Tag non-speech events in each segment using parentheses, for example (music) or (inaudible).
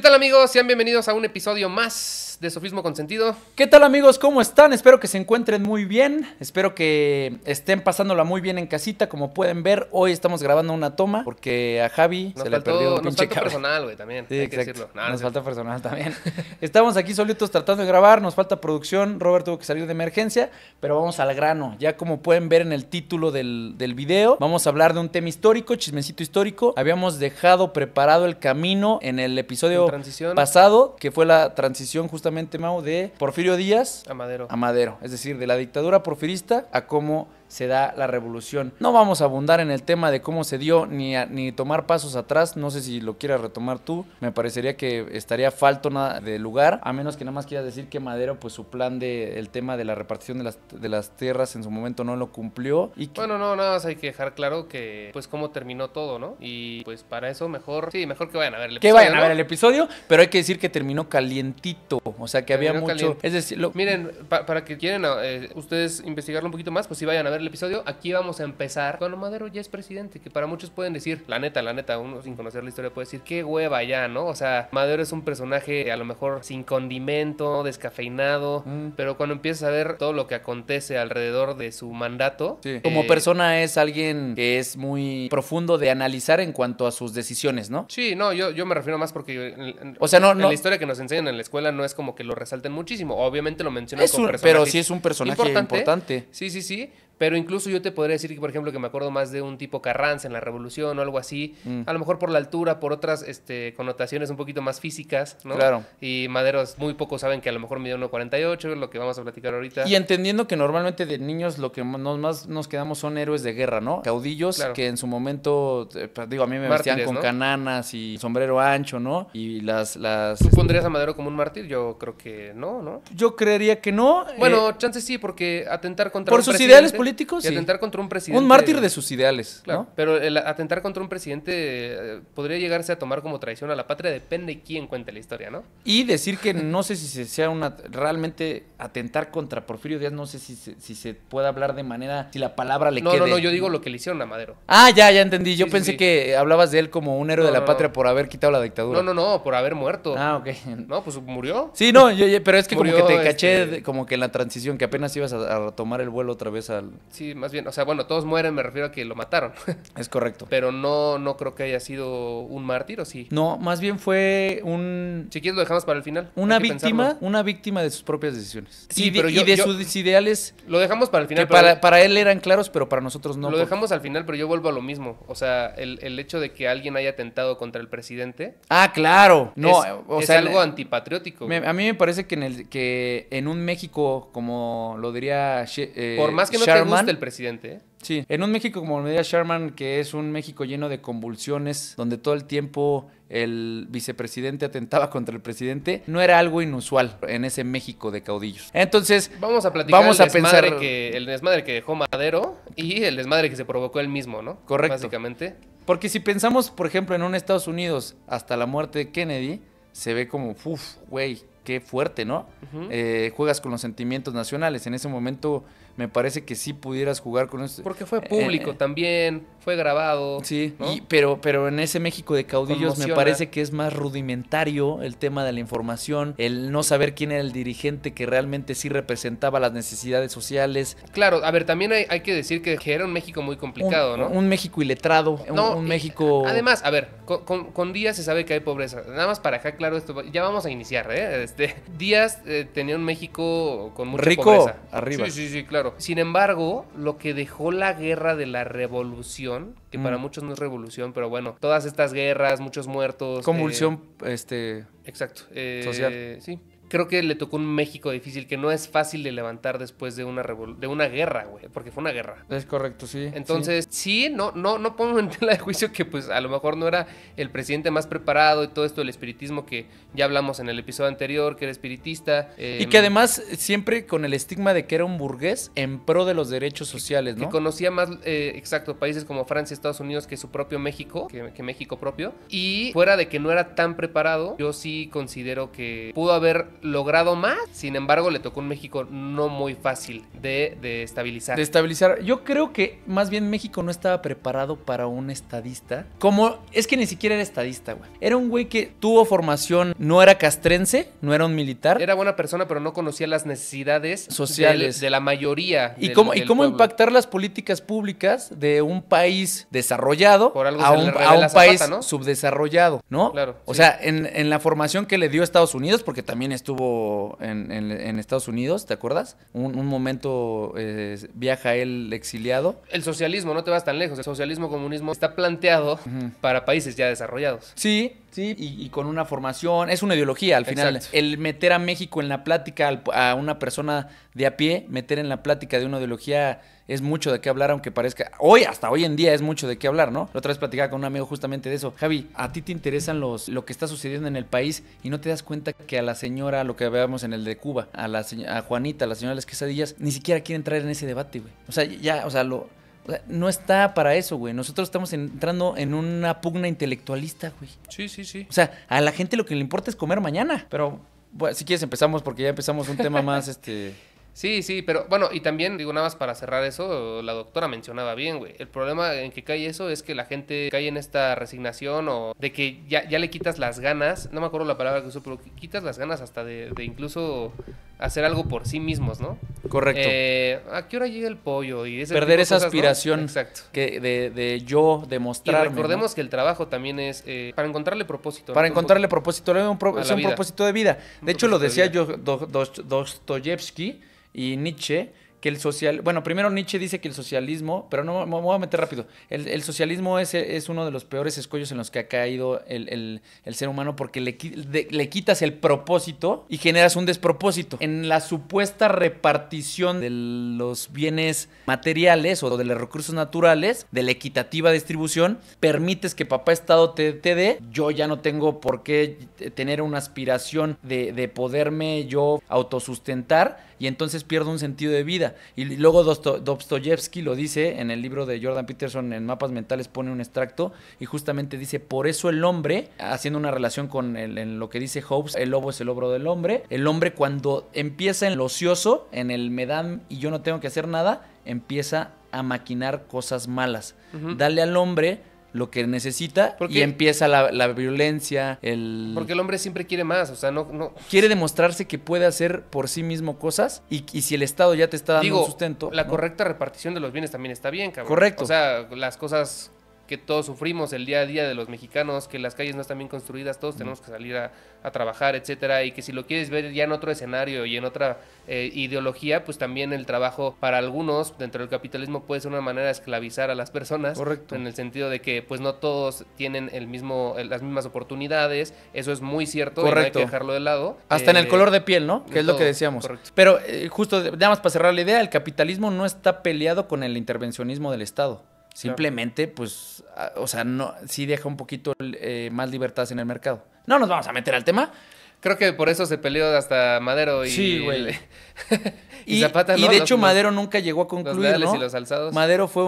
¿Qué tal amigos? Sean bienvenidos a un episodio más de Sofismo Consentido. ¿Qué tal amigos? ¿Cómo están? Espero que se encuentren muy bien. Espero que estén pasándola muy bien en casita. Como pueden ver, hoy estamos grabando una toma porque a Javi nos se le perdió falta personal, güey, también. hay decirlo. nos falta personal también. (laughs) estamos aquí solitos tratando de grabar, nos falta producción. Robert tuvo que salir de emergencia, pero vamos al grano. Ya como pueden ver en el título del, del video, vamos a hablar de un tema histórico, chismecito histórico. Habíamos dejado preparado el camino en el episodio pasado, que fue la transición justamente Mau, de Porfirio Díaz a A Madero. Es decir, de la dictadura porfirista a cómo se da la revolución. No vamos a abundar en el tema de cómo se dio ni, ni tomar pasos atrás, no sé si lo quieras retomar tú, me parecería que estaría falto nada de lugar, a menos que nada más quieras decir que Madero pues su plan de el tema de la repartición de las, de las tierras en su momento no lo cumplió. Y Bueno, no, nada más hay que dejar claro que pues cómo terminó todo, ¿no? Y pues para eso mejor, sí, mejor que vayan a ver el episodio. Que vayan a ver el episodio, pero hay que decir que terminó calientito, o sea que había mucho... Es decir, lo... miren, para que quieran eh, ustedes investigarlo un poquito más, pues sí vayan a ver el episodio, aquí vamos a empezar. Cuando Madero ya es presidente, que para muchos pueden decir, la neta, la neta, uno sin conocer la historia puede decir, qué hueva ya, ¿no? O sea, Madero es un personaje a lo mejor sin condimento, descafeinado, pero cuando empiezas a ver todo lo que acontece alrededor de su mandato, eh, como persona es alguien que es muy profundo de analizar en cuanto a sus decisiones, ¿no? Sí, no, yo, yo me refiero más porque o sea, no, la historia que nos enseñan en la escuela no es como que lo resalten muchísimo, obviamente lo mencionan es como pero sí es un personaje importante. importante. Sí, sí, sí, pero incluso yo te podría decir que, por ejemplo, que me acuerdo más de un tipo Carranza en la Revolución o algo así. Mm. A lo mejor por la altura, por otras este, connotaciones un poquito más físicas, ¿no? Claro. Y maderos muy pocos saben que a lo mejor midió 1.48, lo que vamos a platicar ahorita. Y entendiendo que normalmente de niños lo que más nos quedamos son héroes de guerra, ¿no? Caudillos que en su momento, eh, pues, digo, a mí me vestían con cananas y sombrero ancho, ¿no? Y las... las ¿Tú pondrías a Madero como un mártir? Yo creo que no, ¿no? Yo creería que no. Bueno, eh, chances sí, porque atentar contra... Por sus ideales políticos y atentar contra un presidente. Un mártir de sus ideales. Claro, pero el atentar contra un presidente eh, podría llegarse a tomar como traición a la patria, depende de quién cuente la historia, ¿no? Y decir que no sé si se sea una. Realmente atentar contra Porfirio Díaz, no sé si se, si se puede hablar de manera. Si la palabra le no, No, no, yo digo lo que le hicieron a Madero. Ah, ya, ya entendí. Yo pensé que hablabas de él como un héroe de la patria por haber quitado la dictadura. No, no, no, por haber muerto. Ah, ok. No, pues murió. Sí, no, pero es que te caché, este, como que en la transición, que apenas ibas a, a tomar el vuelo otra vez al, sí, más bien, o sea, bueno, todos mueren, me refiero a que lo mataron. (laughs) Es correcto. Pero no, no creo que haya sido un mártir, ¿o sí? No, más bien fue un... Si quieres lo dejamos para el final. Una víctima, una víctima de sus propias decisiones. Sí, de, pero de sus ideales... Lo dejamos para el final. para, él eran claros, pero para nosotros no. Lo dejamos al final, pero yo vuelvo a lo mismo. O sea, el, hecho de que alguien haya atentado contra el presidente... Ah, claro. No, es, o es algo antipatriótico. a mí me parece que en, el, que en un México, como lo diría... Eh, Por más que no Sherman. del presidente. ¿eh? Sí, en un México como Media Sherman, que es un México lleno de convulsiones, donde todo el tiempo el vicepresidente atentaba contra el presidente, no era algo inusual en ese México de caudillos. Entonces, vamos a platicar vamos el, desmadre que, el desmadre que dejó Madero y el desmadre que se provocó él mismo, ¿no? Correcto. Básicamente. Porque si pensamos, por ejemplo, en un Estados Unidos hasta la muerte de Kennedy, se ve como, uff, güey, qué fuerte, ¿no? Eh, juegas con los sentimientos nacionales. En ese momento me parece que sí pudieras jugar con esto. Porque fue eh, público eh, también, fue grabado. Sí, pero, pero en ese México de caudillos me parece que es más rudimentario el tema de la información, el no saber quién era el dirigente que realmente sí representaba las necesidades sociales. Claro, a ver, también hay, que decir que era un México muy complicado, ¿no? Un México iletrado, un, México... Además, a ver, con, Díaz se sabe que hay pobreza. Nada más para acá, claro, esto ya vamos a iniciar, ¿eh? Este, Díaz eh, tenía un México con mucha Rico, pobreza. arriba. Sí, sí, sí, claro sin embargo, lo que dejó la guerra de la revolución, que para mm. muchos no es revolución, pero bueno, todas estas guerras, muchos muertos. Convulsión, eh, este. Exacto. Eh, social. Sí, creo que le tocó un México difícil que no es fácil de levantar después de una de una guerra, güey, porque fue una guerra. Es correcto, sí. Entonces, sí, no no no pongo en (laughs) tela de juicio que pues a lo mejor no era el presidente más preparado y todo esto del espiritismo que ya hablamos en el episodio anterior, que era espiritista. y em, que además siempre con el estigma de que era un burgués en pro de los derechos sociales, ¿no? Que conocía más, eh, exacto, países como Francia, y Estados Unidos que su propio México, que México propio. Y fuera de que no era tan preparado, yo sí considero que pudo haber logrado más. Sin embargo, le tocó un México no muy fácil de, estabilizar. De estabilizar. Yo creo que más bien México no estaba preparado para un estadista. Como es que ni siquiera era estadista, güey. Era un güey que tuvo formación, no era castrense, no era un militar. Era buena persona, pero no conocía las necesidades sociales de, la mayoría. Y cómo, y cómo impactar las políticas públicas de un país desarrollado a, un, país subdesarrollado, ¿no? O sea, en, en la formación que le dio Estados Unidos, porque también estuvo estuvo en, Estados Unidos, ¿te acuerdas? Un, momento eh, viaja él exiliado. El socialismo, no te vas tan lejos, el socialismo comunismo está planteado para países ya desarrollados. Sí, Sí. Y, con una formación. Es una ideología al final. El meter a México en la plática a una persona de a pie, meter en la plática de una ideología es mucho de qué hablar, aunque parezca. Hoy, hasta hoy en día, es mucho de qué hablar, ¿no? La otra vez platicaba con un amigo justamente de eso. Javi, a ti te interesan los, lo que está sucediendo en el país y no te das cuenta que a la señora, lo que veamos en el de Cuba, a, la, a Juanita, a la señora de las quesadillas, ni siquiera quiere entrar en ese debate, güey. O sea, ya, o sea, lo no está para eso, güey. Nosotros estamos entrando en una pugna intelectualista, güey. Sí, sí, sí. O sea, a la gente lo que le importa es comer mañana. Pero bueno, si quieres empezamos porque ya empezamos un tema (laughs) más, este... Sí, sí, pero bueno, y también, digo, nada más para cerrar eso, la doctora mencionaba bien, güey. El problema en que cae eso es que la gente cae en esta resignación o de que ya, le quitas las ganas, no me acuerdo la palabra que usó, pero quitas las ganas hasta de, incluso hacer algo por sí mismos, ¿no? Correcto. Eh, ¿A qué hora llega el pollo? Y Perder esa aspiración Exacto. Que de, de yo, demostrar. recordemos que el trabajo también es eh, para encontrarle propósito. Para encontrarle propósito, es un, propósito de vida. De hecho, lo decía yo, Dostoyevsky y Nietzsche que el social, bueno, primero Nietzsche dice que el socialismo, pero no me voy a meter rápido, el, socialismo es, es, uno de los peores escollos en los que ha caído el, ser humano porque le, quitas el propósito y generas un despropósito. En la supuesta repartición de los bienes materiales o de los recursos naturales, de la equitativa distribución, permites que papá Estado te, dé, yo ya no tengo por qué tener una aspiración de, de poderme yo autosustentar y entonces pierde un sentido de vida. Y luego Dostoyevsky lo dice en el libro de Jordan Peterson en Mapas Mentales, pone un extracto y justamente dice, por eso el hombre, haciendo una relación con el, en lo que dice Hobbes, el lobo es el obro del hombre, el hombre cuando empieza en lo ocioso, en el me dan y yo no tengo que hacer nada, empieza a maquinar cosas malas. Dale al hombre lo que necesita y empieza la, la, violencia, el... Porque el hombre siempre quiere más, o sea, no... Quiere demostrarse que puede hacer por sí mismo cosas y, si el Estado ya te está dando sustento... La correcta repartición de los bienes también está bien, cabrón. Correcto. O sea, las cosas que todos sufrimos el día a día de los mexicanos, que las calles no están bien construidas, todos tenemos que salir a, trabajar, etcétera, y que si lo quieres ver ya en otro escenario y en otra eh, ideología, pues también el trabajo para algunos dentro del capitalismo puede ser una manera de esclavizar a las personas, Correcto. en el sentido de que pues no todos tienen el mismo eh, las mismas oportunidades, eso es muy cierto, Y no hay que dejarlo de lado. Hasta en el eh, color de piel, ¿no? Que es lo que decíamos. Pero justo nada más para cerrar la idea, el capitalismo no está peleado con el intervencionismo del Estado. Simplemente, pues, ah, o sea, no, sí deja un poquito eh, más libertad en el mercado. No nos vamos a meter al tema. Creo que por eso se peleó hasta Madero y, sí, güey. (laughs) y, Zapata. Y de hecho Madero nunca llegó a concluir. Los ¿no? los alzados. Madero fue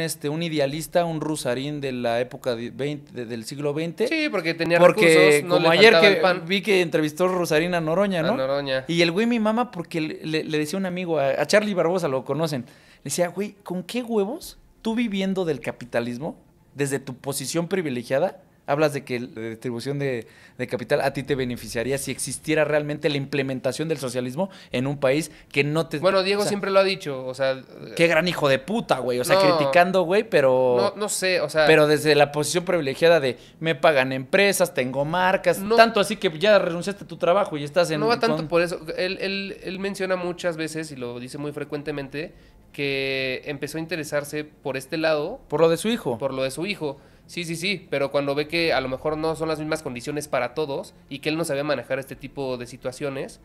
este, un, idealista, un rusarín de la época del siglo XX. Sí, porque tenía porque como ayer que vi que entrevistó Rusarín a Noroña, ¿no? A Noroña. Y el güey mi mamá, porque le, decía un amigo, a, a Charlie Barbosa, lo conocen, le decía, güey, ¿con qué huevos? tú viviendo del capitalismo, desde tu posición privilegiada, hablas de que la distribución de, capital a ti te beneficiaría si existiera realmente la implementación del socialismo en un país que no te... Bueno, Diego siempre lo ha dicho, o sea... Qué gran hijo de puta, güey, o sea, criticando, güey, pero... No, sé, o sea... Pero desde la posición privilegiada de me pagan empresas, tengo marcas, tanto así que ya renunciaste a tu trabajo y estás en... No va tanto por eso, él, él, él menciona muchas veces y lo dice muy frecuentemente que empezó a interesarse por este lado. Por lo de su hijo. Por lo de su hijo. Sí, sí, sí, pero cuando ve que a lo mejor no son las mismas condiciones para todos y que él no sabía manejar este tipo de situaciones,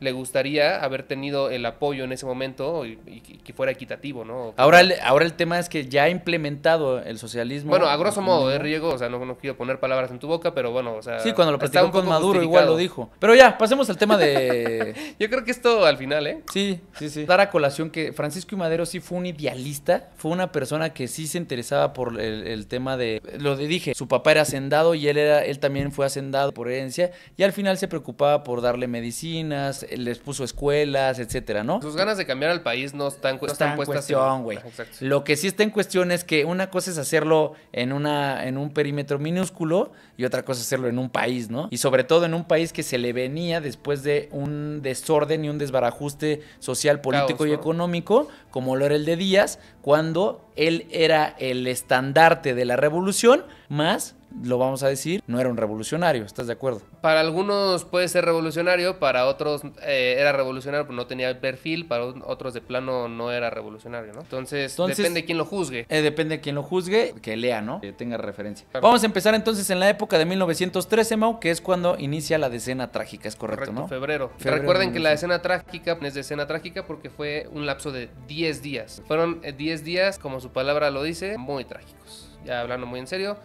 le gustaría haber tenido el apoyo en ese momento y, que fuera equitativo, ¿no? Ahora el, ahora el tema es que ya ha implementado el socialismo. Bueno, a grosso modo, eh, Riego? O sea, no, no, quiero poner palabras en tu boca, pero bueno, o sea... Sí, cuando lo platicó con Maduro igual lo dijo. Pero ya, pasemos al tema de... (laughs) Yo creo que esto al final, ¿eh? Sí, sí, sí. Dar a colación que Francisco I. Madero sí fue un idealista, fue una persona que sí se interesaba por el, tema de... Lo de dije, su papá era hacendado y él, era, él también fue hacendado por herencia y al final se preocupaba por darle medicinas, les puso escuelas, etcétera, ¿no? Sus ganas de cambiar al país no están, no cuestión, güey. Lo que sí está en cuestión es que una cosa es hacerlo en, una, en un perímetro minúsculo y otra cosa es hacerlo en un país, ¿no? Y sobre todo en un país que se le venía después de un desorden y un desbarajuste social, político y económico, como lo era el de Díaz, cuando él era el estandarte de la revolución, más lo vamos a decir, no era un revolucionario, ¿estás de acuerdo? Para algunos puede ser revolucionario, para otros eh, era revolucionario, pero no tenía perfil, para otros de plano no era revolucionario, ¿no? Entonces, depende de quién lo juzgue. Eh, depende de quién lo juzgue, que lea, ¿no? Que tenga referencia. Vamos a empezar entonces en la época de 1913, Mau, que es cuando inicia la decena trágica, es correcto, correcto ¿no? Febrero. Recuerden que la decena trágica es decena trágica porque fue un lapso de 10 días. Fueron 10 eh, días, como su palabra lo dice, muy trágicos. Ya hablando muy en serio.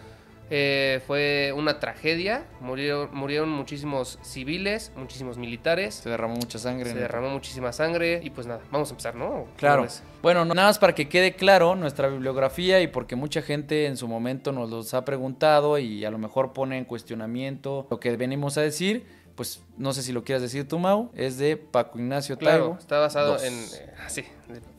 Eh, fue una tragedia, murieron, murieron muchísimos civiles, muchísimos militares. Se derramó mucha sangre. Se derramó muchísima sangre y pues nada, vamos a empezar, ¿no? Claro. Bueno, nada más para que quede claro nuestra bibliografía y porque mucha gente en su momento nos los ha preguntado y a lo mejor pone en cuestionamiento lo que venimos a decir pues no sé si lo quieras decir tú, Mau, es de Paco Ignacio Taibo. está basado en. Así, eh,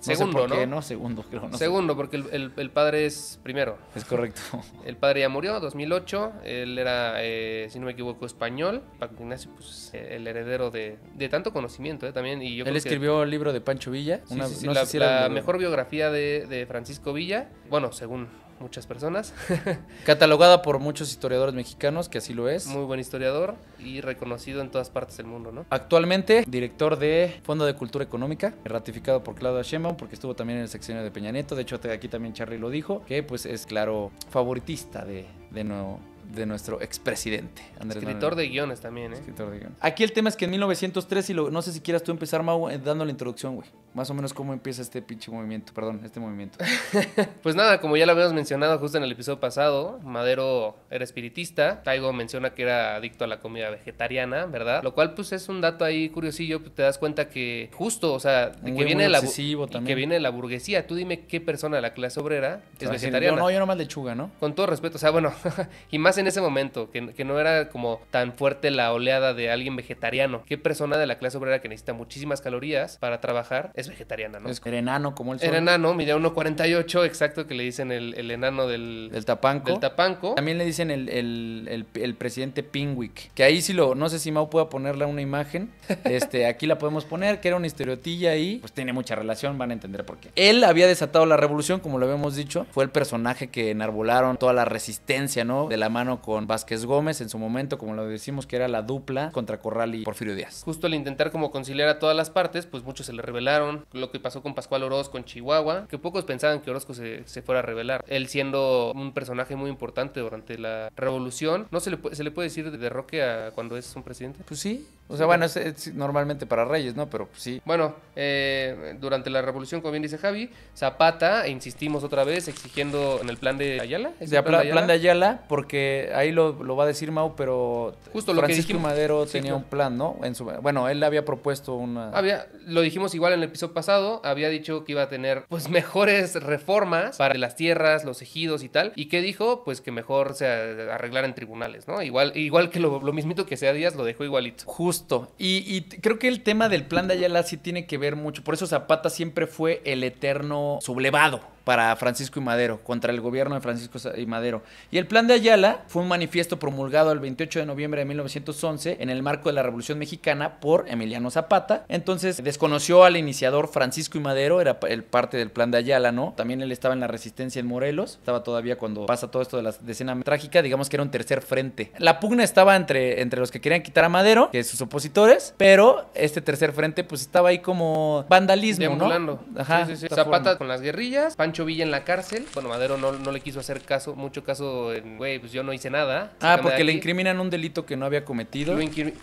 segundo, no, Segundo, creo. segundo, porque el, padre es primero. Es correcto. (laughs) El padre ya murió, 2008. Él era, eh, si no me equivoco, español. Paco Ignacio, pues eh, el heredero de, tanto conocimiento ¿eh? también. Y Él escribió el libro de Pancho Villa. Sí, sí, la, la mejor biografía de, de Francisco Villa. Bueno, según muchas personas. (laughs) Catalogada por muchos historiadores mexicanos, que así lo es. Muy buen historiador y reconocido en todas partes del mundo, ¿no? Actualmente, director de Fondo de Cultura Económica, ratificado por Claudia Sheinbaum, porque estuvo también en el sexenio de Peña Nieto. De hecho, aquí también Charlie lo dijo, que pues es claro favoritista de, de nuestro expresidente. Andrés Escritor de guiones también, ¿eh? Escritor de guiones. Aquí el tema es que en 1903, y no sé si quieras tú empezar, Mau, eh, dando la introducción, güey más o menos cómo empieza este pinche movimiento, perdón, este movimiento. (laughs) pues nada, como ya lo habíamos mencionado justo en el episodio pasado, Madero era espiritista, Taigo menciona que era adicto a la comida vegetariana, ¿verdad? Lo cual pues es un dato ahí curiosillo, pues, te das cuenta que justo, o sea, que viene la que viene la burguesía, tú dime qué persona de la clase obrera es vegetariana. No, no, yo de chuga, ¿no? Con todo respeto, o sea, bueno, (laughs) y más en ese momento que, que no era como tan fuerte la oleada de alguien vegetariano, qué persona de la clase obrera que necesita muchísimas calorías para trabajar es vegetariana, ¿no? Es el enano, como el sol. Era enano, mide 1.48, exacto, que le dicen el, enano del... Del tapanco. Del tapanco. También le dicen el, presidente Pingwick, que ahí sí lo... No sé si Mau pueda ponerle una imagen. (laughs) este, aquí la podemos poner, que era una historiotilla y pues tiene mucha relación, van a entender por qué. Él había desatado la revolución, como lo habíamos dicho. Fue el personaje que enarbolaron toda la resistencia, ¿no? De la mano con Vázquez Gómez en su momento, como lo decimos, que era la dupla contra Corral y Porfirio Díaz. Justo al intentar como conciliar a todas las partes, pues muchos se le rebelaron lo que pasó con Pascual Orozco con Chihuahua, que pocos pensaban que Orozco se, fuera a revelar. Él siendo un personaje muy importante durante la revolución, ¿no se le, se le puede decir de Roque a cuando es un presidente? Pues sí, o sea, bueno, es, normalmente para reyes, ¿no? Pero pues sí. Bueno, eh, durante la revolución, como bien dice Javi, Zapata, e insistimos otra vez, exigiendo en el plan de Ayala. el plan, de Ayala? porque ahí lo, va a decir Mau, pero Justo lo que Madero tenía un plan, ¿no? En su, bueno, él había propuesto una... Había, lo dijimos igual en el pasado había dicho que iba a tener pues (laughs) mejores reformas para las tierras, los ejidos y tal. ¿Y que dijo? Pues que mejor se arreglar en tribunales, ¿no? Igual, igual que lo, mismito que sea Díaz, lo dejó igualito. Justo. Y, y creo que el tema del plan de Ayala sí tiene que ver mucho. Por eso Zapata siempre fue el eterno sublevado para Francisco y Madero, contra el gobierno de Francisco y Madero. Y el plan de Ayala fue un manifiesto promulgado el 28 de noviembre de 1911 en el marco de la Revolución Mexicana por Emiliano Zapata. Entonces desconoció al iniciador Francisco y Madero, era el parte del plan de Ayala, ¿no? También él estaba en la resistencia en Morelos, estaba todavía cuando pasa todo esto de la escena trágica, digamos que era un tercer frente. La pugna estaba entre, entre los que querían quitar a Madero, que es sus opositores, pero este tercer frente pues estaba ahí como vandalismo, Ajá, Zapata con las guerrillas, Pancho Villa en la cárcel. Bueno, Madero no, no le quiso hacer caso, mucho caso en, güey, pues yo no hice nada. Ah, porque le incriminan un delito que no había cometido. Lo,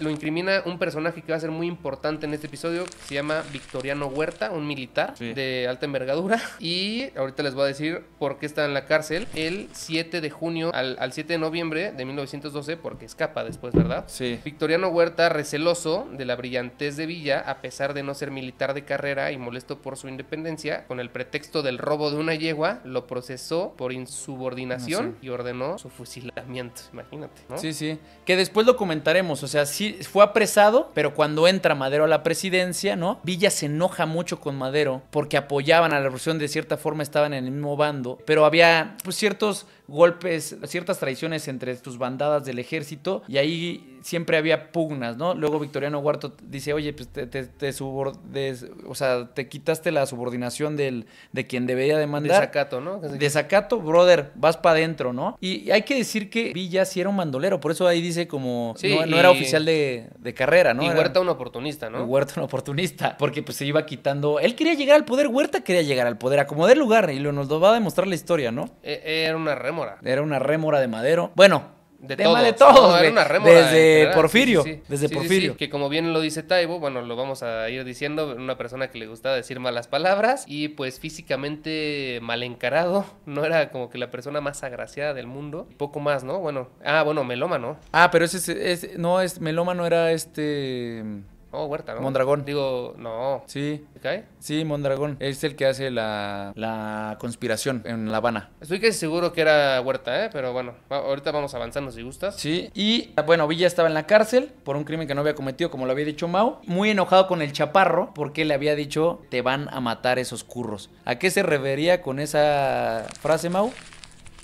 incrimina un personaje que va a ser muy importante en este episodio, se llama Victoriano Huerta, un militar de alta envergadura. Y ahorita les voy a decir por qué está en la cárcel el 7 de junio al, al 7 de noviembre de 1912, porque escapa después, ¿verdad? Sí. Victoriano Huerta, receloso de la brillantez de Villa, a pesar de no ser militar de carrera y molesto por su independencia, con el pretexto del robo de un una yegua lo procesó por insubordinación ah, y ordenó su fusilamiento. Imagínate, ¿no? Sí, sí. Que después lo comentaremos. O sea, sí fue apresado, pero cuando entra Madero a la presidencia, ¿no? Villa se enoja mucho con Madero porque apoyaban a la revolución de cierta forma, estaban en el mismo bando, pero había pues, ciertos golpes, ciertas traiciones entre tus bandadas del ejército y ahí siempre había pugnas, ¿no? Luego Victoriano Huerto dice, oye, pues te, te, o sea, te quitaste la subordinación del, de quien debería demandar. Desacato, ¿no? Desacato, brother, vas para adentro, ¿no? Y hay que decir que Villa sí era un mandolero, por eso ahí dice como, no, era oficial de, carrera, ¿no? Y Huerta un oportunista, ¿no? Huerta un oportunista, porque pues se iba quitando, él quería llegar al poder, Huerta quería llegar al poder, acomodar lugar, y lo nos lo va a demostrar la historia, ¿no? E, era una era una rémora de madero. Bueno, de tema de todo desde eh, Porfirio. Desde Porfirio. que como bien lo dice Taibo, bueno, lo vamos a ir diciendo, una persona que le gustaba decir malas palabras y pues físicamente mal encarado, (laughs) no era como que la persona más agraciada del mundo. Poco más, ¿no? Bueno, ah, bueno, melómano. Ah, pero ese es, no, es melómano era este Oh, huerta, ¿no? Mondragón. Digo, no. Sí. cae? Sí, Mondragón. Es el que hace la, la conspiración en La Habana. Estoy casi seguro que era Huerta, ¿eh? Pero bueno, ahorita vamos avanzando si gustas. Sí. Y bueno, Villa estaba en la cárcel por un crimen que no había cometido, como lo había dicho Mau. Muy enojado con el chaparro porque le había dicho, te van a matar esos curros. ¿A qué se revería con esa frase, Mau?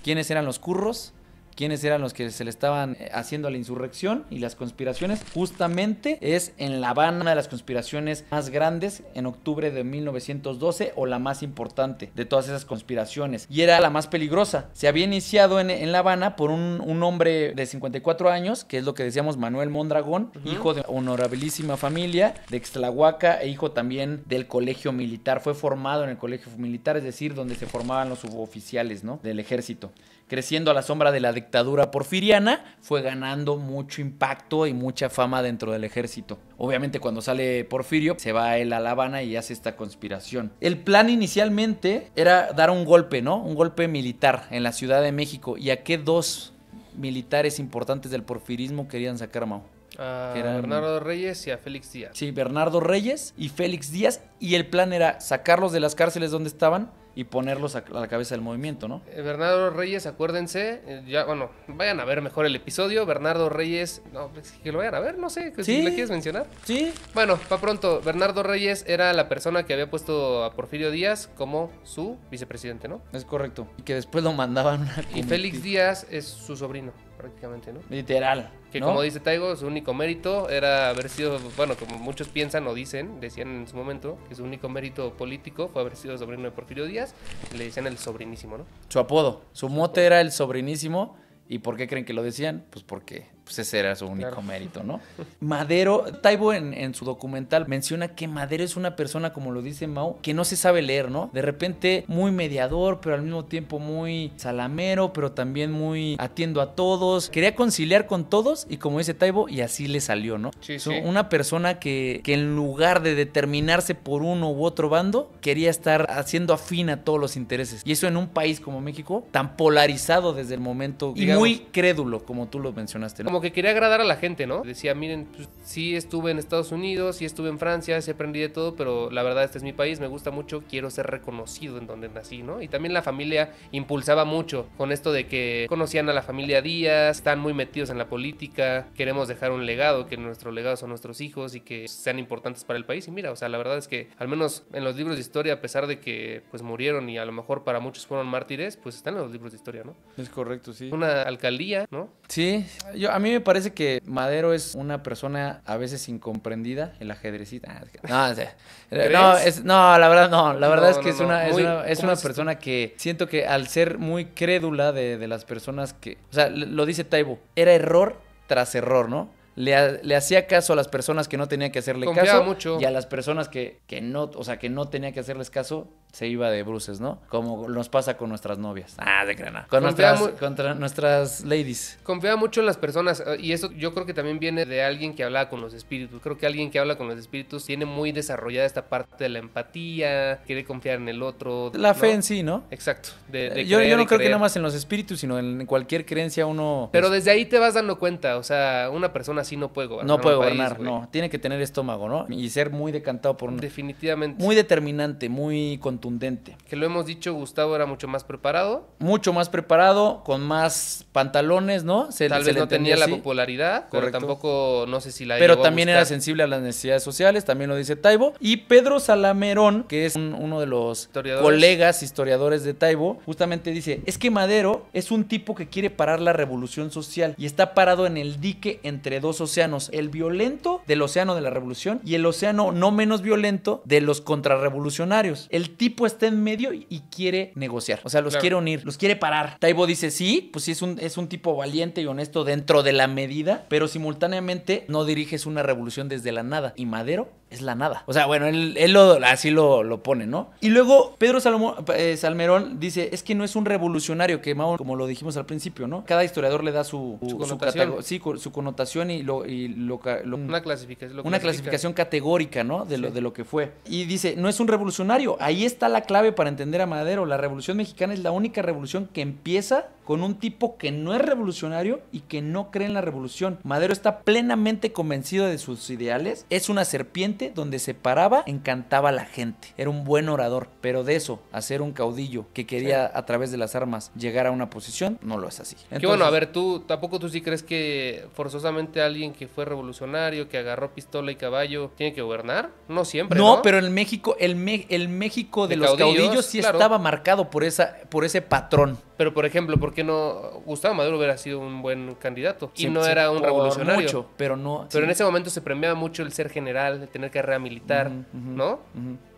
¿Quiénes eran los curros? quiénes eran los que se le estaban eh, haciendo a la insurrección y las conspiraciones. Justamente es en La Habana una de las conspiraciones más grandes en octubre de 1912 o la más importante de todas esas conspiraciones. Y era la más peligrosa. Se había iniciado en, La Habana por un, hombre de 54 años, que es lo que decíamos Manuel Mondragón, hijo de honorabilísima familia de Extlahuaca e hijo también del colegio militar. Fue formado en el colegio militar, es decir, donde se formaban los suboficiales ¿no? del ejército, creciendo a la sombra de la dictadura dictadura porfiriana, fue ganando mucho impacto y mucha fama dentro del ejército. Obviamente cuando sale Porfirio, se va él a La Habana y hace esta conspiración. El plan inicialmente era dar un golpe, ¿no? Un golpe militar en la Ciudad de México. ¿Y a qué dos militares importantes del porfirismo querían sacar a Mao? A Bernardo Reyes y a Félix Díaz. Sí, Bernardo Reyes y Félix Díaz. Y el plan era sacarlos de las cárceles donde estaban y ponerlos a, la cabeza del movimiento, ¿no? Eh, Bernardo Reyes, acuérdense, eh, ya, bueno, vayan a ver mejor el episodio. Bernardo Reyes, no, pues, que lo vayan a ver, no sé, si le quieres mencionar. Sí. Bueno, para pronto, Bernardo Reyes era la persona que había puesto a Porfirio Díaz como su vicepresidente, ¿no? Es correcto. Y que después lo mandaban a Y Félix Díaz es su sobrino, prácticamente, ¿no? Literal. Que como dice Taigo, su único mérito era haber sido, bueno, como muchos piensan o dicen, decían en su momento, que su único mérito político fue haber sido sobrino de Porfirio Díaz, le decían el sobrinísimo, ¿no? Su apodo, su mote era el sobrinísimo, ¿y por qué creen que lo decían? Pues porque pues, ese era su único mérito, ¿no? (laughs) Madero, Taibo en, su documental menciona que Madero es una persona, como lo dice Mao, que no se sabe leer, ¿no? De repente muy mediador, pero al mismo tiempo muy salamero, pero también muy atiendo a todos. Quería conciliar con todos y como dice Taibo, y así le salió, ¿no? Sí, sí. Una persona que, en lugar de determinarse por uno u otro bando, quería estar haciendo afín a todos los intereses. Y eso en un país como México, tan polarizado desde el momento y muy crédulo, como tú lo mencionaste. ¿no? que quería agradar a la gente, ¿no? Decía, miren, pues, sí estuve en Estados Unidos, sí estuve en Francia, sí aprendí de todo, pero la verdad este es mi país, me gusta mucho, quiero ser reconocido en donde nací, ¿no? Y también la familia impulsaba mucho con esto de que conocían a la familia Díaz, están muy metidos en la política, queremos dejar un legado, que nuestro legado son nuestros hijos y que sean importantes para el país. Y mira, o sea, la verdad es que al menos en los libros de historia, a pesar de que pues murieron y a lo mejor para muchos fueron mártires, pues están en los libros de historia, ¿no? Es correcto, sí. Una alcaldía, ¿no? Sí, yo a a mí me parece que Madero es una persona a veces incomprendida, el ajedrecista. Ah, no, no, es, no, la verdad no, la verdad es que es, una, persona que siento que al ser muy crédula de, de las personas que, o sea, lo dice Taibo, era error tras error, ¿no? le, hacía caso a las personas que no tenía que hacerle Confiaba caso. mucho. Y a las personas que, no, o sea, que no tenía que hacerles caso, se iba de bruces, ¿no? Como nos pasa con nuestras novias. Ah, de crana. Con nuestras, nuestras ladies. Confiaba mucho en las personas. Eh, y eso yo creo que también viene de alguien que hablaba con los espíritus. Creo que alguien que habla con los espíritus tiene muy desarrollada esta parte de la empatía, quiere confiar en el otro. La fe en sí, ¿no? Exacto. yo, no creo que nada más en los espíritus, sino en cualquier creencia uno. Pero desde ahí te vas dando cuenta. O sea, una persona no puede gobernar. No puede gobernar, no. Tiene que tener estómago, ¿no? Y ser muy decantado por Definitivamente. Muy determinante, muy contundente. Que lo hemos dicho, Gustavo era mucho más preparado. Mucho más preparado, con más pantalones, ¿no? Se, Tal vez no tenía la popularidad, pero tampoco, no sé si la. Pero también era sensible a las necesidades sociales, también lo dice Taibo. Y Pedro Salamerón, que es uno de los colegas historiadores de Taibo, justamente dice: Es que Madero es un tipo que quiere parar la revolución social y está parado en el dique entre dos océanos, el violento del océano de la revolución y el océano no menos violento de los contrarrevolucionarios. El tipo está en medio y quiere negociar, o sea, los quiere unir, los quiere parar. Taibo dice, sí, pues sí, es un, es un tipo valiente y honesto dentro de la medida, pero simultáneamente no diriges una revolución desde la nada. Y Madero es la nada. O sea, bueno, él, así lo, pone, ¿no? Y luego Pedro eh, Salmerón dice, es que no es un revolucionario que como lo dijimos al principio, ¿no? Cada historiador le da su, su, connotación, y lo... una, clasificación, una clasificación categórica, ¿no? De, lo, de lo que fue. Y dice, no es un revolucionario, ahí está la clave para entender a Madero. La revolución mexicana es la única revolución que empieza con un tipo que no es revolucionario y que no cree en la revolución. Madero está plenamente convencido de sus ideales, es una serpiente donde se paraba, encantaba a la gente. Era un buen orador, pero de eso, hacer un caudillo que quería a través de las armas llegar a una posición, no lo es así. bueno, a ver, tú tampoco tú sí crees que forzosamente alguien que fue revolucionario, que agarró pistola y caballo, tiene que gobernar? No siempre. No, pero en México, el, México de, los caudillos, sí estaba marcado por, esa, por ese patrón. Pero, por ejemplo, ¿por qué no Gustavo Maduro hubiera sido un buen candidato? Y no era un revolucionario. pero no. Pero en ese momento se premiaba mucho el ser general, el tener carrera militar, ¿no?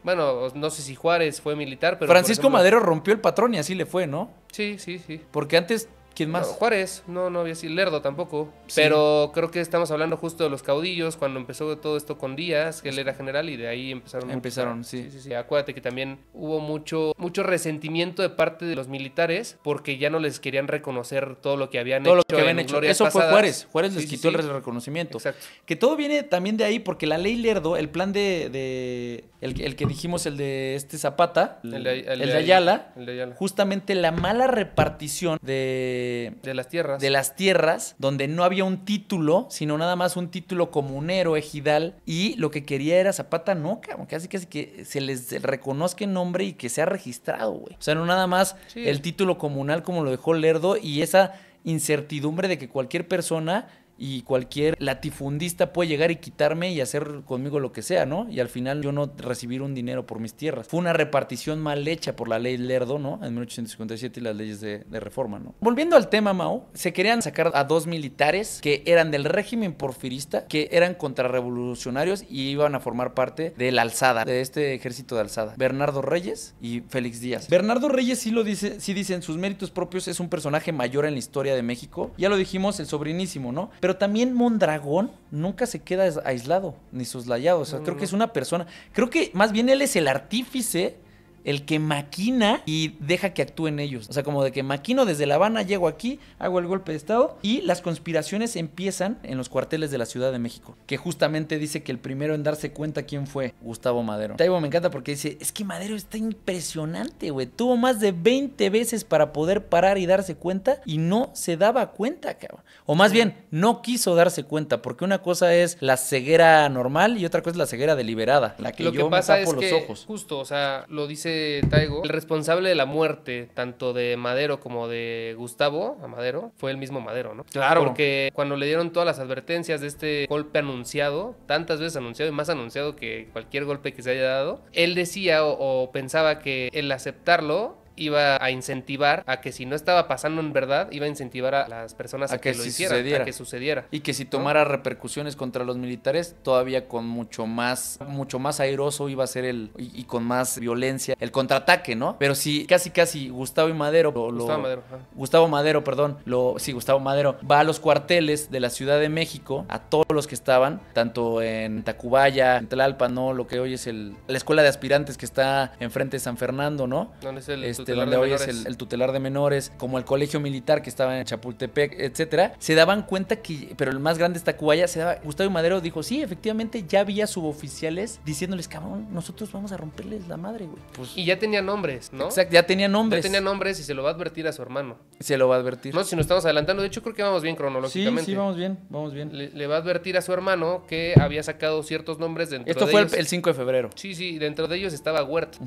Bueno, no sé si Juárez fue militar, pero... Francisco Madero rompió el patrón y así le fue, ¿no? Sí, sí, sí. Porque antes ¿Quién más? Juárez, no, no había sido Lerdo tampoco. Pero creo que estamos hablando justo de los caudillos, cuando empezó todo esto con Díaz, que él era general, y de ahí empezaron. Empezaron, sí. Sí, sí, Acuérdate que también hubo mucho, mucho resentimiento de parte de los militares porque ya no les querían reconocer todo lo que habían hecho. Todo lo que habían hecho. Eso fue Juárez. Juárez les quitó el reconocimiento. Exacto. Que todo viene también de ahí, porque la ley Lerdo, el plan de. el, que dijimos, el de este Zapata, el de Ayala, justamente la mala repartición de de... las tierras. De las tierras, donde no había un título, sino nada más un título comunero, ejidal, y lo que quería era Zapata, no, cabrón, casi que, que se les reconozca el nombre y que sea registrado, güey. O sea, no nada más el título comunal como lo dejó Lerdo y esa incertidumbre de que cualquier persona y cualquier latifundista puede llegar y quitarme y hacer conmigo lo que sea, ¿no? Y al final yo no recibir un dinero por mis tierras. Fue una repartición mal hecha por la ley Lerdo, ¿no? En 1857 y las leyes de, reforma, ¿no? Volviendo al tema, Mao, se querían sacar a dos militares que eran del régimen porfirista, que eran contrarrevolucionarios y iban a formar parte de la alzada, de este ejército de alzada. Bernardo Reyes y Félix Díaz. Bernardo Reyes sí lo dice, sí dicen sus méritos propios, es un personaje mayor en la historia de México. Ya lo dijimos, el sobrinísimo, ¿no? Pero también Mondragón nunca se queda aislado, ni soslayado. O sea, creo que es una persona. Creo que más bien él es el artífice el que maquina y deja que actúen ellos. O sea, como de que maquino desde La Habana, llego aquí, hago el golpe de Estado y las conspiraciones empiezan en los cuarteles de la Ciudad de México, que justamente dice que el primero en darse cuenta quién fue Gustavo Madero. Taibo me encanta porque dice, es que Madero está impresionante, güey. Tuvo más de 20 veces para poder parar y darse cuenta y no se daba cuenta, cabrón. O más bien, no quiso darse cuenta, porque una cosa es la ceguera normal y otra cosa es la ceguera deliberada, la que lo yo que pasa me tapo los ojos. Justo, o sea, lo dice Taigo, el responsable de la muerte, tanto de Madero como de Gustavo, a Madero, fue el mismo Madero, ¿no? Claro. Porque cuando le dieron todas las advertencias de este golpe anunciado, tantas veces anunciado y más anunciado que cualquier golpe que se haya dado, él decía o pensaba que el aceptarlo iba a incentivar a que si no estaba pasando en verdad, iba a incentivar a las personas a, que, lo sucediera. a que sucediera. Y que si tomara repercusiones contra los militares, todavía con mucho más, mucho más airoso iba a ser el, y, con más violencia, el contraataque, ¿no? Pero si casi, casi Gustavo y Madero, Gustavo Madero, perdón, sí, Gustavo Madero, va a los cuarteles de la Ciudad de México, a todos los que estaban, tanto en Tacubaya, en Tlalpan, ¿no? Lo que hoy es el, la escuela de aspirantes que está enfrente de San Fernando, ¿no? es el, este, donde hoy el, tutelar de menores, como el colegio militar que estaba en Chapultepec, etcétera, se daban cuenta que, pero el más grande está Cuaya, se daba, Gustavo Madero dijo, sí, efectivamente ya había suboficiales diciéndoles, cabrón, nosotros vamos a romperles la madre, güey. Pues y ya tenía nombres, ¿no? Exacto, ya tenía nombres. Ya tenía nombres y se lo va a advertir a su hermano. Se lo va a advertir. No, si nos estamos adelantando, de hecho creo que vamos bien cronológicamente. Sí, sí, vamos bien, vamos bien. Le, va a advertir a su hermano que había sacado ciertos nombres dentro de ellos. Esto fue el 5 de febrero. Sí, sí, dentro de ellos estaba Huerta.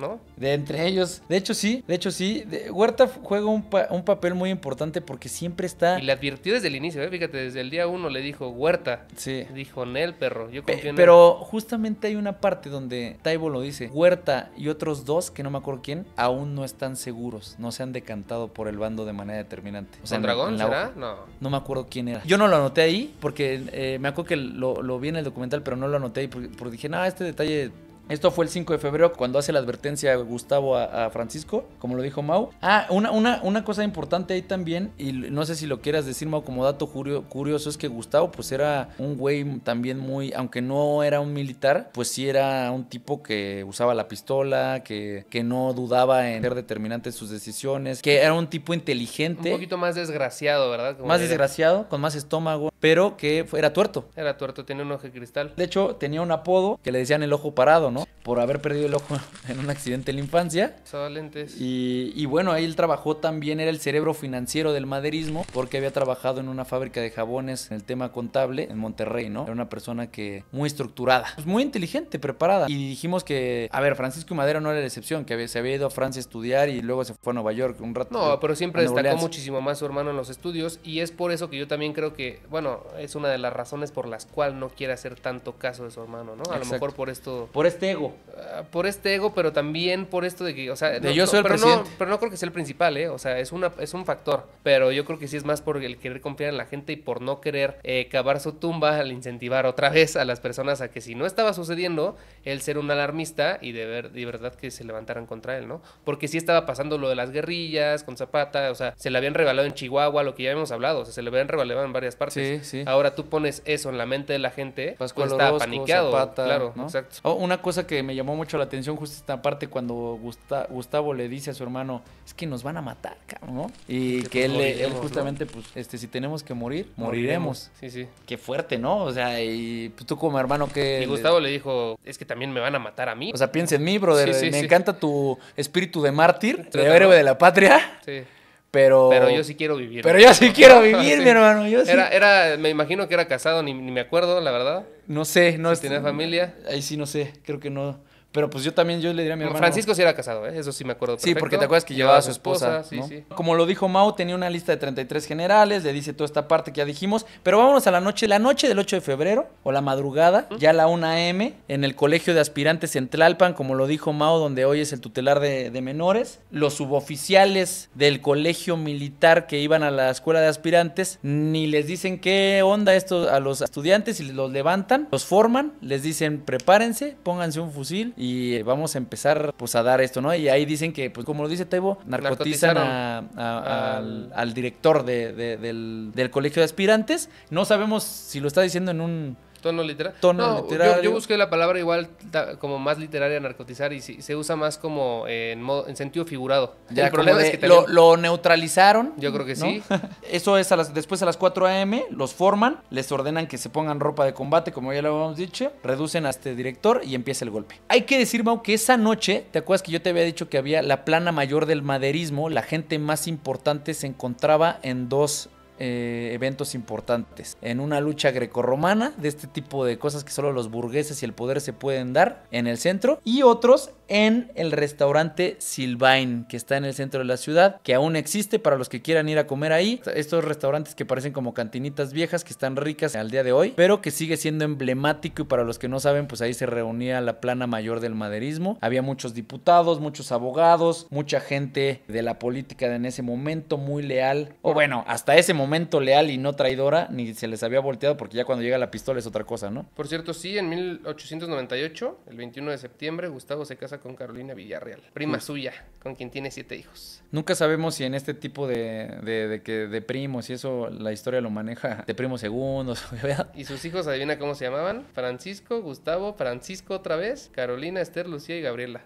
¿no? De entre ellos. De hecho, sí, de hecho, sí. Huerta juega un, un, papel muy importante porque siempre está. Y le advirtió desde el inicio, ¿eh? fíjate, desde el día uno le dijo Huerta. Sí. Dijo Nel, perro. Yo confío en él. Pero justamente hay una parte donde Taibo lo dice: Huerta y otros dos, que no me acuerdo quién, aún no están seguros, no se han decantado por el bando de manera determinante. O dragón será? No. No me acuerdo quién era. Yo no lo anoté ahí porque eh, me acuerdo que lo, vi en el documental, pero no lo anoté ahí porque, dije, no, este detalle esto fue el 5 de febrero cuando hace la advertencia Gustavo a, Francisco, como lo dijo Mau. Ah, una, una, cosa importante ahí también, y no sé si lo quieras decir Mau como dato curioso, es que Gustavo pues era un güey también muy, aunque no era un militar, pues sí era un tipo que usaba la pistola, que, no dudaba en ser determinante sus decisiones, que era un tipo inteligente. Un poquito más desgraciado, ¿verdad? más desgraciado, con más estómago, pero que era tuerto. Era tuerto, tenía un ojo de cristal. De hecho, tenía un apodo que le decían el ojo parado, ¿no? Por haber perdido el ojo (laughs) en un accidente en la infancia. Usaba lentes. Y, bueno, ahí él trabajó también, era el cerebro financiero del maderismo, porque había trabajado en una fábrica de jabones en el tema contable en Monterrey, ¿no? Era una persona que muy estructurada, pues muy inteligente, preparada. Y dijimos que, a ver, Francisco Madero no era la excepción, que se había ido a Francia a estudiar y luego se fue a Nueva York un rato. No, pero siempre destacó muchísimo más su hermano en los estudios y es por eso que yo también creo que, bueno, es una de las razones por las cuales no quiere hacer tanto caso de su hermano, ¿no? A lo mejor por esto... Por este ego. Ah, por este ego, pero también por esto de que, o sea... yo soy el pero presidente. pero no creo que sea el principal, ¿eh? O sea, es, una, es un factor, pero yo creo que sí es más por el querer confiar en la gente y por no querer eh, cavar su tumba al incentivar otra (laughs) vez a las personas a que si no estaba sucediendo, él ser un alarmista y de, ver, de verdad que se levantaran contra él, ¿no? Porque sí estaba pasando lo de las guerrillas con Zapata, o sea, se le habían regalado en Chihuahua, lo que ya habíamos hablado, o sea, se le habían regalado en varias partes. Sí. Ahora tú pones eso en la mente de la gente, pues cuando está paniqueado. claro, exacto. Oh, una cosa que me llamó mucho la atención justo esta parte cuando Gustavo le dice a su hermano, es que nos van a matar, cabrón, Y que, pues él, justamente, pues, este, si tenemos que morir, moriremos. Sí, sí. Qué fuerte, ¿no? O sea, y pues, tú como hermano que... Y Gustavo le... dijo, es que también me van a matar a mí. O sea, piensa en mí, brother. me encanta tu espíritu de mártir, de héroe de la patria. Sí. Pero, pero yo sí quiero vivir. Pero yo sí (laughs) quiero vivir, mi hermano. Yo sí. era, era, me imagino que era casado, ni, me acuerdo, la verdad. No sé, no. tiene familia. Ahí sí, no sé, creo que no. Pero pues yo también yo le diría a mi hermano. Francisco sí era casado, ¿eh? eso sí me acuerdo. Perfecto. Sí, porque te acuerdas que llevaba a su esposa. Como lo dijo Mao, tenía una lista de 33 generales, le dice toda esta parte que ya dijimos. Pero vámonos a la noche, la noche del 8 de febrero o la madrugada, ya a la 1 a.m., en el colegio de aspirantes en Tlalpan, como lo dijo Mao, donde hoy es el tutelar de, de menores. Los suboficiales del colegio militar que iban a la escuela de aspirantes ni les dicen qué onda esto a los estudiantes y los levantan, los forman, les dicen prepárense, pónganse un fusil y vamos a empezar pues a dar esto, ¿no? Y ahí dicen que, pues como lo dice Tebo, narcotizan al, director de, del colegio de aspirantes. No sabemos si lo está diciendo en un Tono literal. Tono no, Yo, busqué la palabra igual como más literaria, narcotizar, y se usa más como en, sentido figurado. lo, neutralizaron. Yo creo que sí. (laughs) Eso es a las, después a las 4 a.m. Los forman, les ordenan que se pongan ropa de combate, como ya lo habíamos dicho, reducen a este director y empieza el golpe. Hay que decir, Mau, que esa noche, ¿te acuerdas que yo te había dicho que había la plana mayor del maderismo? La gente más importante se encontraba en dos eh, eventos importantes. En una lucha grecorromana, de este tipo de cosas que solo los burgueses y el poder se pueden dar en el centro. Y otros en el restaurante Silvain, que está en el centro de la ciudad, que aún existe para los que quieran ir a comer ahí. Estos restaurantes que parecen como cantinitas viejas, que están ricas al día de hoy, pero que sigue siendo emblemático y para los que no saben, pues ahí se reunía la plana mayor del maderismo. Había muchos diputados, muchos abogados, mucha gente de la política de en ese momento, muy leal, o bueno, hasta ese momento momento leal y no traidora, ni se les había volteado porque ya cuando llega la pistola es otra cosa, ¿no? Por cierto, sí, en 1898, el 21 de septiembre, Gustavo se casa con Carolina Villarreal, prima suya, con quien tiene siete hijos. Nunca sabemos si en este tipo de, de, que, de primos y eso la historia lo maneja de primos segundos, (laughs) Y sus hijos, adivina cómo se llamaban, Francisco, Gustavo, Francisco otra vez, Carolina, Esther, Lucía y Gabriela.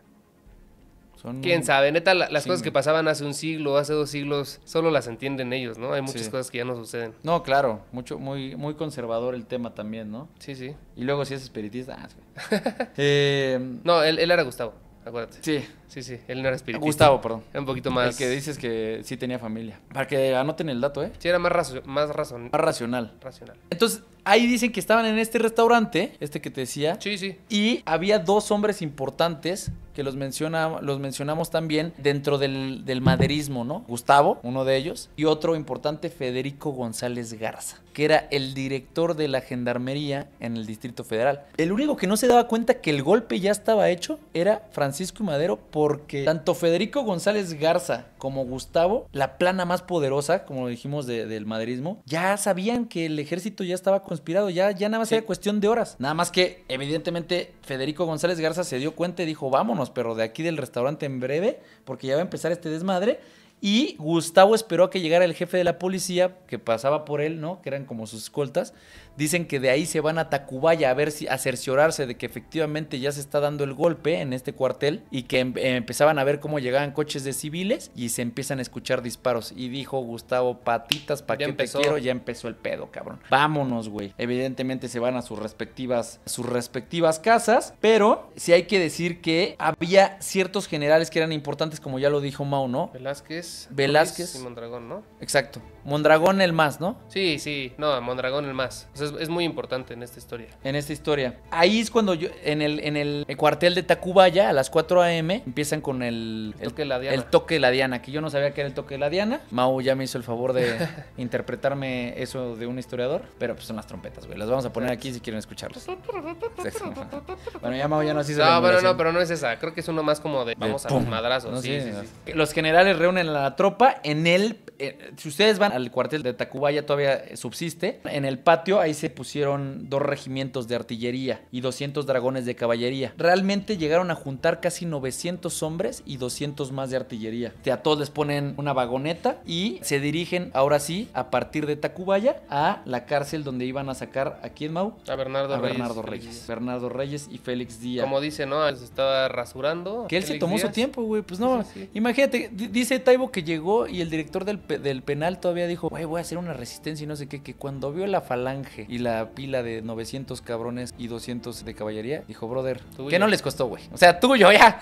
Quién sabe, neta, las cosas que pasaban hace un siglo, hace dos siglos, solo las entienden ellos, ¿no? Hay muchas cosas que ya no suceden. No, claro, mucho, muy, muy conservador el tema también, ¿no? Sí, sí. Y luego si es espiritista. Ah, (laughs) eh, no, él, era Gustavo. Acuérdate. Sí. Sí, sí, él no era espiritista. Gustavo, perdón. un poquito más. El que dices que sí tenía familia. Para que anoten el dato, ¿eh? Sí, era más, racional. más, razón racional. Racional. Entonces, ahí dicen que estaban en este restaurante, este que te decía. Sí, sí. Y había dos hombres importantes que los, menciona, los mencionamos también dentro del, maderismo, ¿no? Gustavo, uno de ellos, y otro importante, Federico González Garza, que era el director de la Gendarmería en el Distrito Federal. El único que no se daba cuenta que el golpe ya estaba hecho era Francisco y Madero, porque tanto Federico González Garza como Gustavo, la plana más poderosa, como lo dijimos, del maderismo, ya sabían que el ejército ya estaba conspirado, ya, ya nada más era cuestión de horas. Nada más que, evidentemente, Federico González Garza se dio cuenta y dijo, vámonos pero de aquí del restaurante en breve, porque ya va a empezar este desmadre y Gustavo esperó a que llegara el jefe de la policía, que pasaba por él, ¿no? Que eran como sus escoltas. Dicen que de ahí se van a Tacubaya a ver si, a cerciorarse de que efectivamente ya se está dando el golpe en este cuartel y que em, empezaban a ver cómo llegaban coches de civiles y se empiezan a escuchar disparos. Y dijo Gustavo, patitas, ¿para que te quiero? Ya empezó el pedo, cabrón. Vámonos, güey. Evidentemente se van a sus respectivas, sus respectivas casas, pero sí hay que decir que había ciertos generales que eran importantes, como ya lo dijo Mau, ¿no? Velázquez. Velázquez. y Mondragón, ¿no? Exacto. Mondragón el más, ¿no? Sí, sí, no, Mondragón el más. es, muy importante en esta historia. En esta historia. Ahí es cuando yo, en el, en el, cuartel de Tacubaya, a las 4 a.m., empiezan con el, toque de la Diana. El toque la Diana, que yo no sabía que era el toque de la Diana. Mau ya me hizo el favor de (laughs) interpretarme eso de un historiador, pero pues son las trompetas, güey. Las vamos a poner aquí si quieren escucharlos. (laughs) bueno, ya Mau ya no nos hizo No, pero no, pero no es esa. Creo que es uno más como de vamos a los madrazos. sí, sí, Los generales reúnen a la tropa en el eh, si ustedes van al cuartel de Tacubaya, todavía eh, subsiste. En el patio ahí se pusieron dos regimientos de artillería y 200 dragones de caballería. Realmente llegaron a juntar casi 900 hombres y 200 más de artillería. A todos les ponen una vagoneta y se dirigen ahora sí a partir de Tacubaya a la cárcel donde iban a sacar a quién, Mau? A Bernardo Reyes. Bernardo Reyes. Bernardo Reyes y Félix Díaz. Como dice, ¿no? Se estaba rasurando. Que él se tomó su tiempo, güey. Pues no, imagínate, dice Taibo que llegó y el director del del penal todavía dijo, güey, voy a hacer una resistencia y no sé qué, que cuando vio la falange y la pila de 900 cabrones y 200 de caballería, dijo, brother, que no les costó, güey? O sea, yo, ya.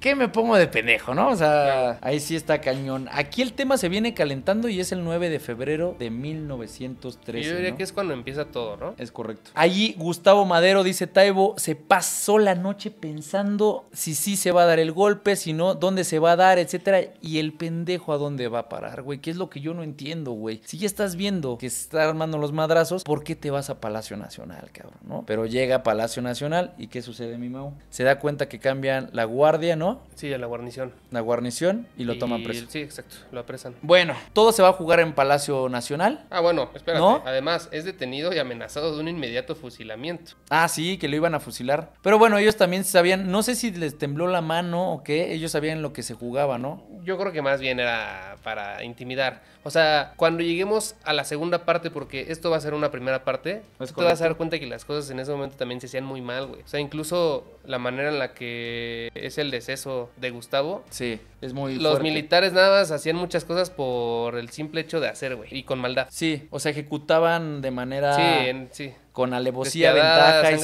¿Qué me pongo de pendejo, no? O sea, ahí sí está cañón. Aquí el tema se viene calentando y es el 9 de febrero de 1913. Yo diría que es cuando empieza todo, ¿no? Es correcto. Allí Gustavo Madero dice, Taibo, se pasó la noche pensando si sí se va a dar el golpe, si no, dónde se va a dar, etcétera. Y el pendejo a dónde va a parar, güey. ¿Qué es lo que yo no entiendo, güey. Si ya estás viendo que se está armando los madrazos, ¿por qué te vas a Palacio Nacional, cabrón, no? Pero llega a Palacio Nacional y ¿qué sucede, mi Mau? Se da cuenta que cambian la guardia, ¿no? Sí, a la guarnición. La guarnición y lo toman preso. Sí, exacto, lo apresan. Bueno, todo se va a jugar en Palacio Nacional. Ah, bueno, espérate. Además, es detenido y amenazado de un inmediato fusilamiento. Ah, sí, que lo iban a fusilar. Pero bueno, ellos también sabían, no sé si les tembló la mano o qué, ellos sabían lo que se jugaba, ¿no? Yo creo que más bien era para intimidar. O sea, cuando lleguemos a la segunda parte, porque esto va a ser una primera parte, te vas a dar cuenta que las cosas en ese momento también se hacían muy mal, güey. O sea, incluso la manera en la que es el deceso de Gustavo. Sí, es muy Los militares nada más hacían muchas cosas por el simple hecho de hacer, güey, y con maldad. Sí, o sea, ejecutaban de manera... Sí, sí. Con alevosía, ventaja y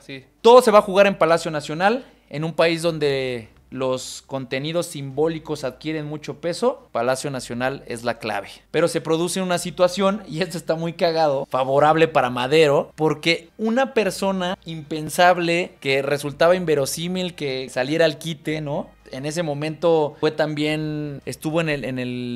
sin Todo se va a jugar en Palacio Nacional, en un país donde los contenidos simbólicos adquieren mucho peso, Palacio Nacional es la clave. Pero se produce una situación, y esto está muy cagado, favorable para Madero, porque una persona impensable que resultaba inverosímil que saliera al quite, ¿no? en ese momento fue también, estuvo en el,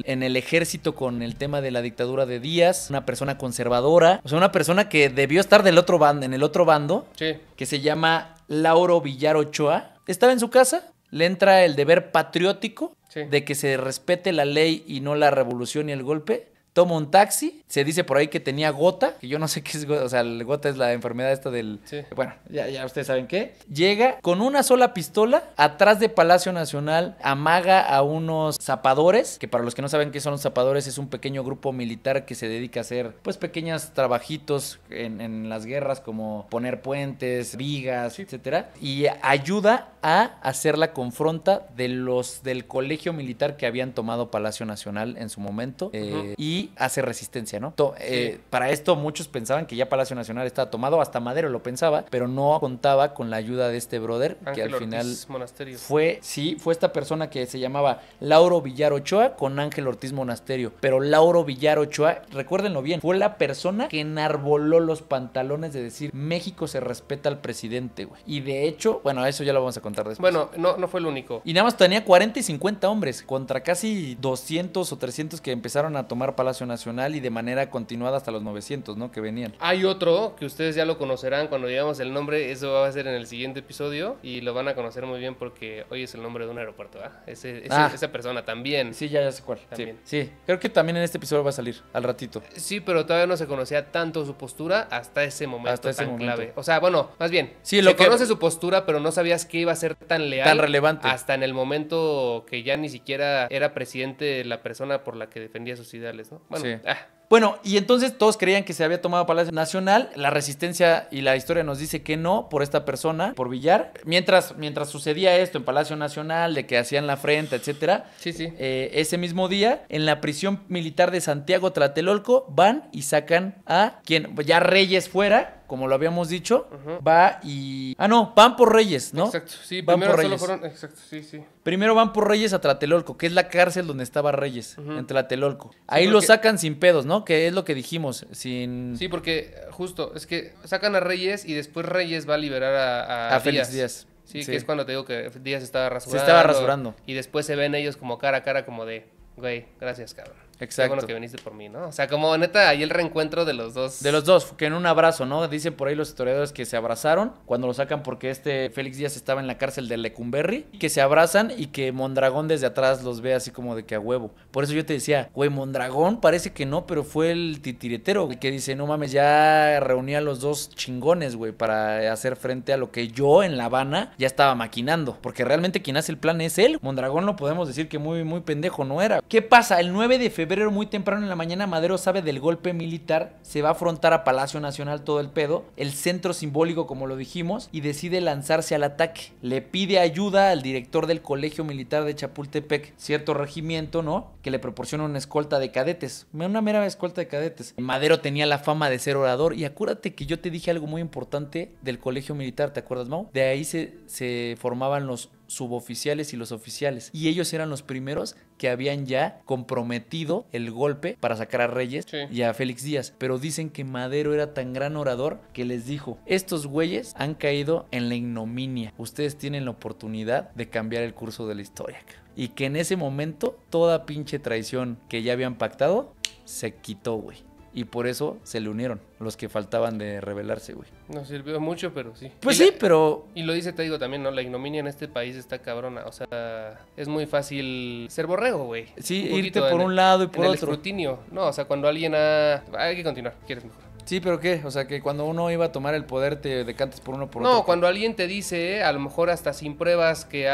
en el ejército con el tema de la dictadura de Díaz, una persona conservadora, o sea, una persona que debió estar del otro bando, en el otro bando, que se llama Lauro Villar Ochoa. Estaba en su casa, le entra el deber patriótico de que se respete la ley y no la revolución y el golpe. Toma un taxi, se dice por ahí que tenía gota, que yo no sé qué es gota, o sea, el gota es la enfermedad esta del... Bueno, ya, ustedes saben qué. Llega con una sola pistola atrás de Palacio Nacional, amaga a unos zapadores, que para los que no saben qué son los zapadores es un pequeño grupo militar que se dedica a hacer pues pequeños trabajitos en, las guerras como poner puentes, vigas, etc. etcétera, y ayuda a hacer la confronta de los del colegio militar que habían tomado Palacio Nacional en su momento eh, y hace resistencia, ¿no? Eh, para esto muchos pensaban que ya Palacio Nacional estaba tomado, hasta Madero lo pensaba, pero no contaba con la ayuda de este brother, que al Ortiz, final fue, sí, fue esta persona que se llamaba Lauro Villar Ochoa con Ángel Ortiz Monasterio, pero Lauro Villar Ochoa, recuérdenlo bien, fue la persona que enarboló los pantalones de decir México se respeta al presidente, güey. Y de hecho, bueno, eso ya lo vamos a contar después. Bueno, no, no fue el único. Y nada más tenía 40 y 50 hombres contra casi 200 o 300 que empezaron a tomar Palacio Nacional y de manera continuada hasta los 900, ¿no? Que venían. Hay otro que ustedes ya lo conocerán cuando digamos el nombre, eso va a ser en el siguiente episodio y lo van a conocer muy bien porque hoy es el nombre de un aeropuerto, ¿ah? ah. Esa persona también. Sí, ya, sé cuál. Sí, creo que también en este episodio va a salir al ratito. Sí, pero todavía no se conocía tanto su postura hasta ese momento tan clave. O sea, bueno, más bien, sí, lo se conoce su postura, pero no sabías que iba a ser tan leal. Tan relevante. Hasta en el momento que ya ni siquiera era presidente la persona por la que defendía sus ideales, ¿no? Bueno, sí. ah, bueno, y entonces todos creían que se había tomado Palacio Nacional. La resistencia y la historia nos dice que no por esta persona, por Villar. Mientras, mientras sucedía esto en Palacio Nacional, de que hacían la frente, etcétera. Sí, sí. Eh, ese mismo día, en la prisión militar de Santiago Tlatelolco, van y sacan a quien ya Reyes fuera como lo habíamos dicho, va y. Ah, no, van por Reyes, ¿no? Exacto, sí, van primero por Reyes. Primero van por Reyes a Tlatelolco, que es la cárcel donde estaba Reyes, en Tlatelolco. Ahí lo sacan sin pedos, ¿no? Que es lo que dijimos, sin... Sí, porque justo, es que sacan a Reyes y después Reyes va a liberar a, a, a Félix Díaz. Sí, que es cuando te digo que Díaz estaba rasurando. Se estaba rasurando. Y después se ven ellos como cara a cara como de, güey, gracias, cabrón. Exacto. que viniste por mí, ¿no? O sea, como neta, ahí el reencuentro de los dos. De los dos, que en un abrazo, ¿no? Dicen por ahí los historiadores que se abrazaron cuando lo sacan porque este Félix Díaz estaba en la cárcel de Lecumberri, que se abrazan y que Mondragón desde atrás los ve así como de que a huevo. Por eso yo te decía, güey, Mondragón parece que no, pero fue el titiretero, el que dice, no mames, ya reuní a los dos chingones, güey, para hacer frente a lo que yo en La Habana ya estaba maquinando. Porque realmente quien hace el plan es él. Mondragón lo podemos decir que muy, muy pendejo no era. ¿Qué pasa? El 9 de febrero febrero muy temprano en la mañana Madero sabe del golpe militar, se va a afrontar a Palacio Nacional todo el pedo, el centro simbólico como lo dijimos, y decide lanzarse al ataque. Le pide ayuda al director del Colegio Militar de Chapultepec, cierto regimiento, ¿no? Que le proporciona una escolta de cadetes, una mera escolta de cadetes. Madero tenía la fama de ser orador y acuérdate que yo te dije algo muy importante del Colegio Militar, ¿te acuerdas, Mau? De ahí se, se formaban los suboficiales y los oficiales. Y ellos eran los primeros que habían ya comprometido el golpe para sacar a Reyes y a Félix Díaz. Pero dicen que Madero era tan gran orador que les dijo, estos güeyes han caído en la ignominia. Ustedes tienen la oportunidad de cambiar el curso de la historia. Y que en ese momento toda pinche traición que ya habían pactado se quitó, güey y por eso se le unieron los que faltaban de rebelarse, güey. No sirvió mucho, pero sí. Pues sí, pero... Y lo dice, te digo también, ¿no? La ignominia en este país está cabrona. O sea, es muy fácil ser borrego, güey. Sí, irte por un lado y por en otro. El escrutinio. No, o sea, cuando alguien ha... Hay que continuar, quieres mejor. Sí, pero ¿qué? O sea, que cuando uno iba a tomar el poder te decantes por uno por no, otro. No, cuando alguien te dice, eh, a lo mejor hasta sin pruebas, que,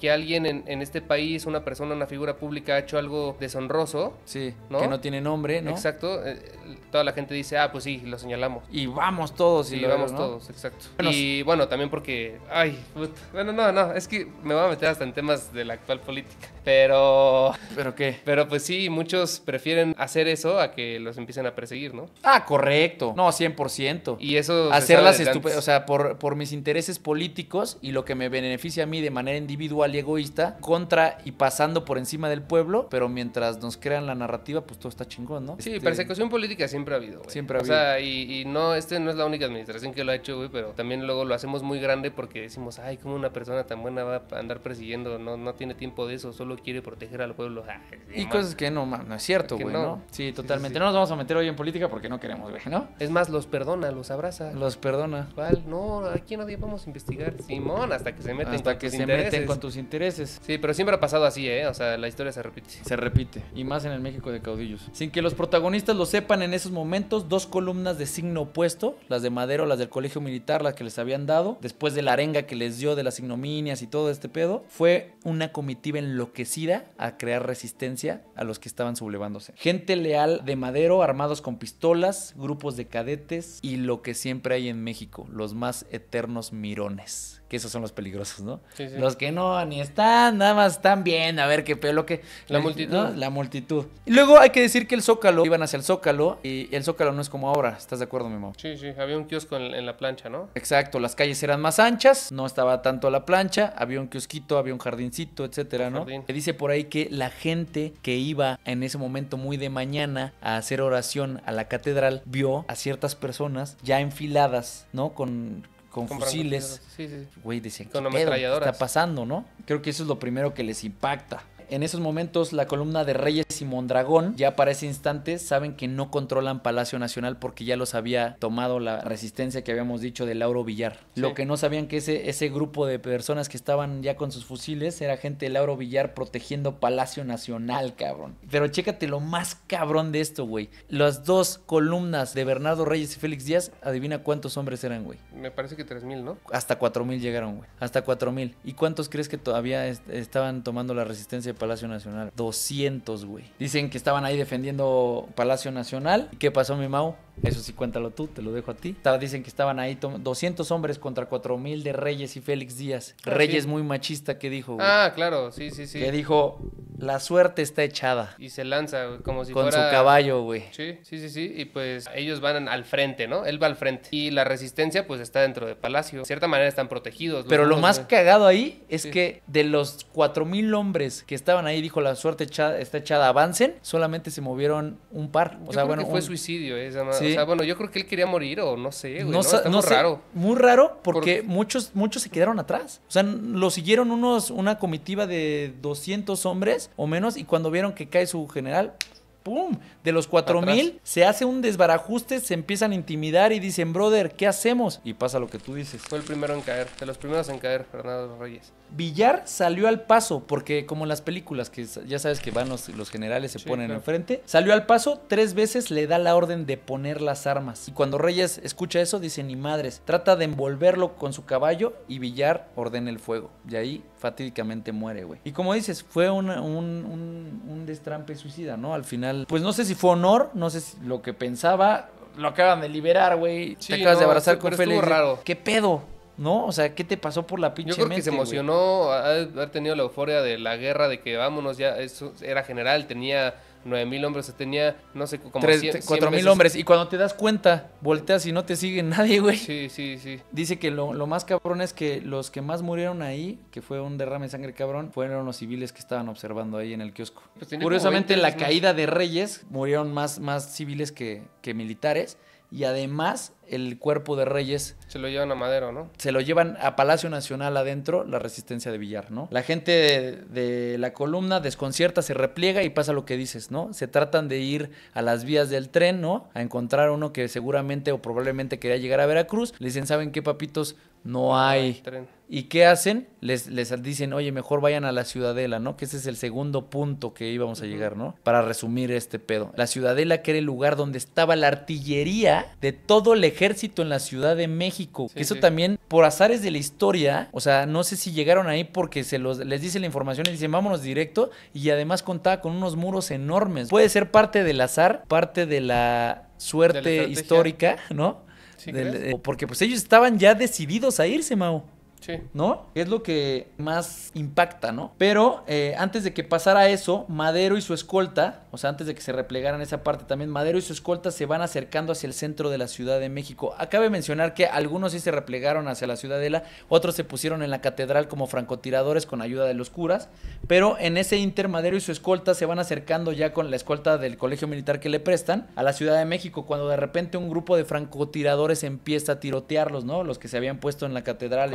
que alguien en, este país, una persona, una figura pública ha hecho algo deshonroso. Sí, ¿no? que no tiene nombre, ¿no? Exacto. Eh, toda la gente dice, ah, pues sí, lo señalamos. Y vamos todos. Y, y lo vamos todos, exacto. y bueno, también porque, ay, bueno, no, no, es que me voy a meter hasta en temas de la actual política. Pero... (laughs) ¿Pero qué? Pero pues sí, muchos prefieren hacer eso a que los empiecen a perseguir, ¿no? Ah, correcto. No, 100%. Y eso... Hacerlas estupendas, o sea, por, mis intereses políticos y lo que me beneficia a mí de manera individual y egoísta, contra y pasando por encima del pueblo, pero mientras nos crean la narrativa, pues todo está chingón, ¿no? Sí, este, persecución política siempre ha habido, güey. Siempre ha habido. O sea, y, no, este no es la única administración que lo ha hecho, güey, pero también luego lo hacemos muy grande porque decimos, ay, ¿cómo una persona tan buena va a andar persiguiendo, no, no tiene tiempo de eso, solo quiere proteger al pueblo. y cosas que no, es cierto, güey, no. Sí, totalmente. No nos vamos a meter hoy en política porque no queremos, güey, ¿no? Es más, los perdona, los abraza. Los perdona. ¿Cuál? No, aquí no vamos a investigar. Simón, hasta que se meten hasta que se meten con tus intereses. Sí, pero siempre ha pasado así, ¿eh? O sea, la historia se repite. Se repite, y más en el México de caudillos. Sin que los protagonistas lo sepan en esos momentos, dos columnas de signo opuesto, las de Madero, las del Colegio Militar, las que les habían dado, después de la arenga que les dio de las ignominias y todo este pedo, fue una comitiva enloquecida a crear resistencia a los que estaban sublevándose. Gente leal de Madero, armados con pistolas, grupos de cadetes y lo que siempre hay en México, los más eternos mirones que esos son los peligrosos, ¿no? Sí, sí. Los que no, ni están, nada más están bien, a ver qué pelo lo que... La multitud. La multitud. Y luego hay que decir que el Zócalo, iban hacia el Zócalo, y el Zócalo no es como ahora, ¿estás de acuerdo, mi amor? Sí, sí, había un kiosco en, la plancha, ¿no? Exacto, las calles eran más anchas, no estaba tanto la plancha, había un kiosquito, había un jardincito, etcétera, ¿no? Se dice por ahí que la gente que iba en ese momento muy de mañana a hacer oración a la catedral, vio a ciertas personas ya enfiladas, ¿no? Con con fusiles. Güey, sí, sí. decían, está pasando, no? Creo que eso es lo primero que les impacta. En esos momentos la columna de Reyes y Mondragón ya para ese instante saben que no controlan Palacio Nacional porque ya los había tomado la resistencia que habíamos dicho de Lauro Villar. Lo que no sabían que ese, ese grupo de personas que estaban ya con sus fusiles era gente de Lauro Villar protegiendo Palacio Nacional, cabrón. Pero chécate lo más cabrón de esto, güey. Las dos columnas de Bernardo Reyes y Félix Díaz, adivina cuántos hombres eran, güey. Me parece que 3.000, ¿no? Hasta 4.000 llegaron, güey. Hasta 4.000. ¿Y cuántos crees que todavía estaban tomando la resistencia? Palacio Nacional. 200, güey. Dicen que estaban ahí defendiendo Palacio Nacional. ¿Y qué pasó, mi Mau? Eso sí, cuéntalo tú, te lo dejo a ti. Dicen que estaban ahí 200 hombres contra 4.000 de Reyes y Félix Díaz. Ah, Reyes muy machista que dijo. ah, claro, sí, sí, sí. Que dijo, la suerte está echada. Y se lanza, como si fuera... Con su caballo, güey. Sí, sí, sí, sí. Y pues ellos van al frente, ¿no? Él va al frente. Y la resistencia, pues, está dentro de Palacio. De cierta manera están protegidos. Pero lo más cagado ahí es que de los 4.000 hombres que estaban ahí, dijo, la suerte está echada, avancen, solamente se movieron un par. O sea, bueno, fue suicidio ¿eh? esa bueno, yo creo que él quería morir o no sé, güey. No, muy raro. Muy raro porque muchos, muchos se quedaron atrás. O sea, lo siguieron unos, una comitiva de 200 hombres o menos y cuando vieron que cae su general, ¡pum! De los 4000 se hace un desbarajuste, se empiezan a intimidar y dicen, brother, ¿qué hacemos? Y pasa lo que tú dices. Fue el primero en caer, de los primeros en caer, Fernando Reyes. Villar salió al paso, porque como en las películas, que ya sabes que van los, generales, se ponen enfrente, salió al paso, tres veces le da la orden de poner las armas. Y cuando Reyes escucha eso, dice, ni madres, trata de envolverlo con su caballo y Villar ordena el fuego. Y ahí fatídicamente muere, güey. Y como dices, fue un, destrampe suicida, ¿no? Al final, pues no sé si fue honor, no sé lo que pensaba, lo acaban de liberar, güey. Te acabas de abrazar con Félix. Raro. ¿Qué pedo? ¿no? O sea, ¿qué te pasó por la pinche Yo creo que se emocionó haber tenido la euforia de la guerra, de que vámonos, ya eso era general, tenía nueve mil hombres, tenía, no sé, como mil hombres. Y cuando te das cuenta, volteas y no te sigue nadie, güey. Sí, sí, sí. Dice que lo, lo, más cabrón es que los que más murieron ahí, que fue un derrame de sangre cabrón, fueron los civiles que estaban observando ahí en el kiosco. Pues Curiosamente, en la caída de Reyes murieron más, más civiles que, que militares. Y además el cuerpo de Reyes. Se lo llevan a Madero, ¿no? Se lo llevan a Palacio Nacional adentro, la resistencia de Villar, ¿no? La gente de, la columna desconcierta, se repliega y pasa lo que dices, ¿no? Se tratan de ir a las vías del tren, ¿no? A encontrar uno que seguramente o probablemente quería llegar a Veracruz. Le dicen, ¿saben qué, papitos? No hay. ¿Y qué hacen? Les, les dicen, oye, mejor vayan a la Ciudadela, ¿no? Que ese es el segundo punto que íbamos a llegar, ¿no? Para resumir este pedo. La Ciudadela, que era el lugar donde estaba la artillería de todo el ejército ejército en la Ciudad de México. eso también, por azares de la historia, o sea, no sé si llegaron ahí porque se los, les dice la información y dicen vámonos directo y además contaba con unos muros enormes. Puede ser parte del azar, parte de la suerte histórica, ¿no? Eh, porque pues ellos estaban ya decididos a irse, Mao. Sí. ¿No? Es lo que más impacta, ¿no? Pero eh, antes de que pasara eso, Madero y su escolta, o sea, antes de que se replegaran esa parte también, Madero y su escolta se van acercando hacia el centro de la Ciudad de México. Acabe mencionar que algunos sí se replegaron hacia la Ciudadela, otros se pusieron en la catedral como francotiradores con ayuda de los curas, pero en ese inter Madero y su escolta se van acercando ya con la escolta del colegio militar que le prestan a la Ciudad de México, cuando de repente un grupo de francotiradores empieza a tirotearlos, ¿no? Los que se habían puesto en la catedral,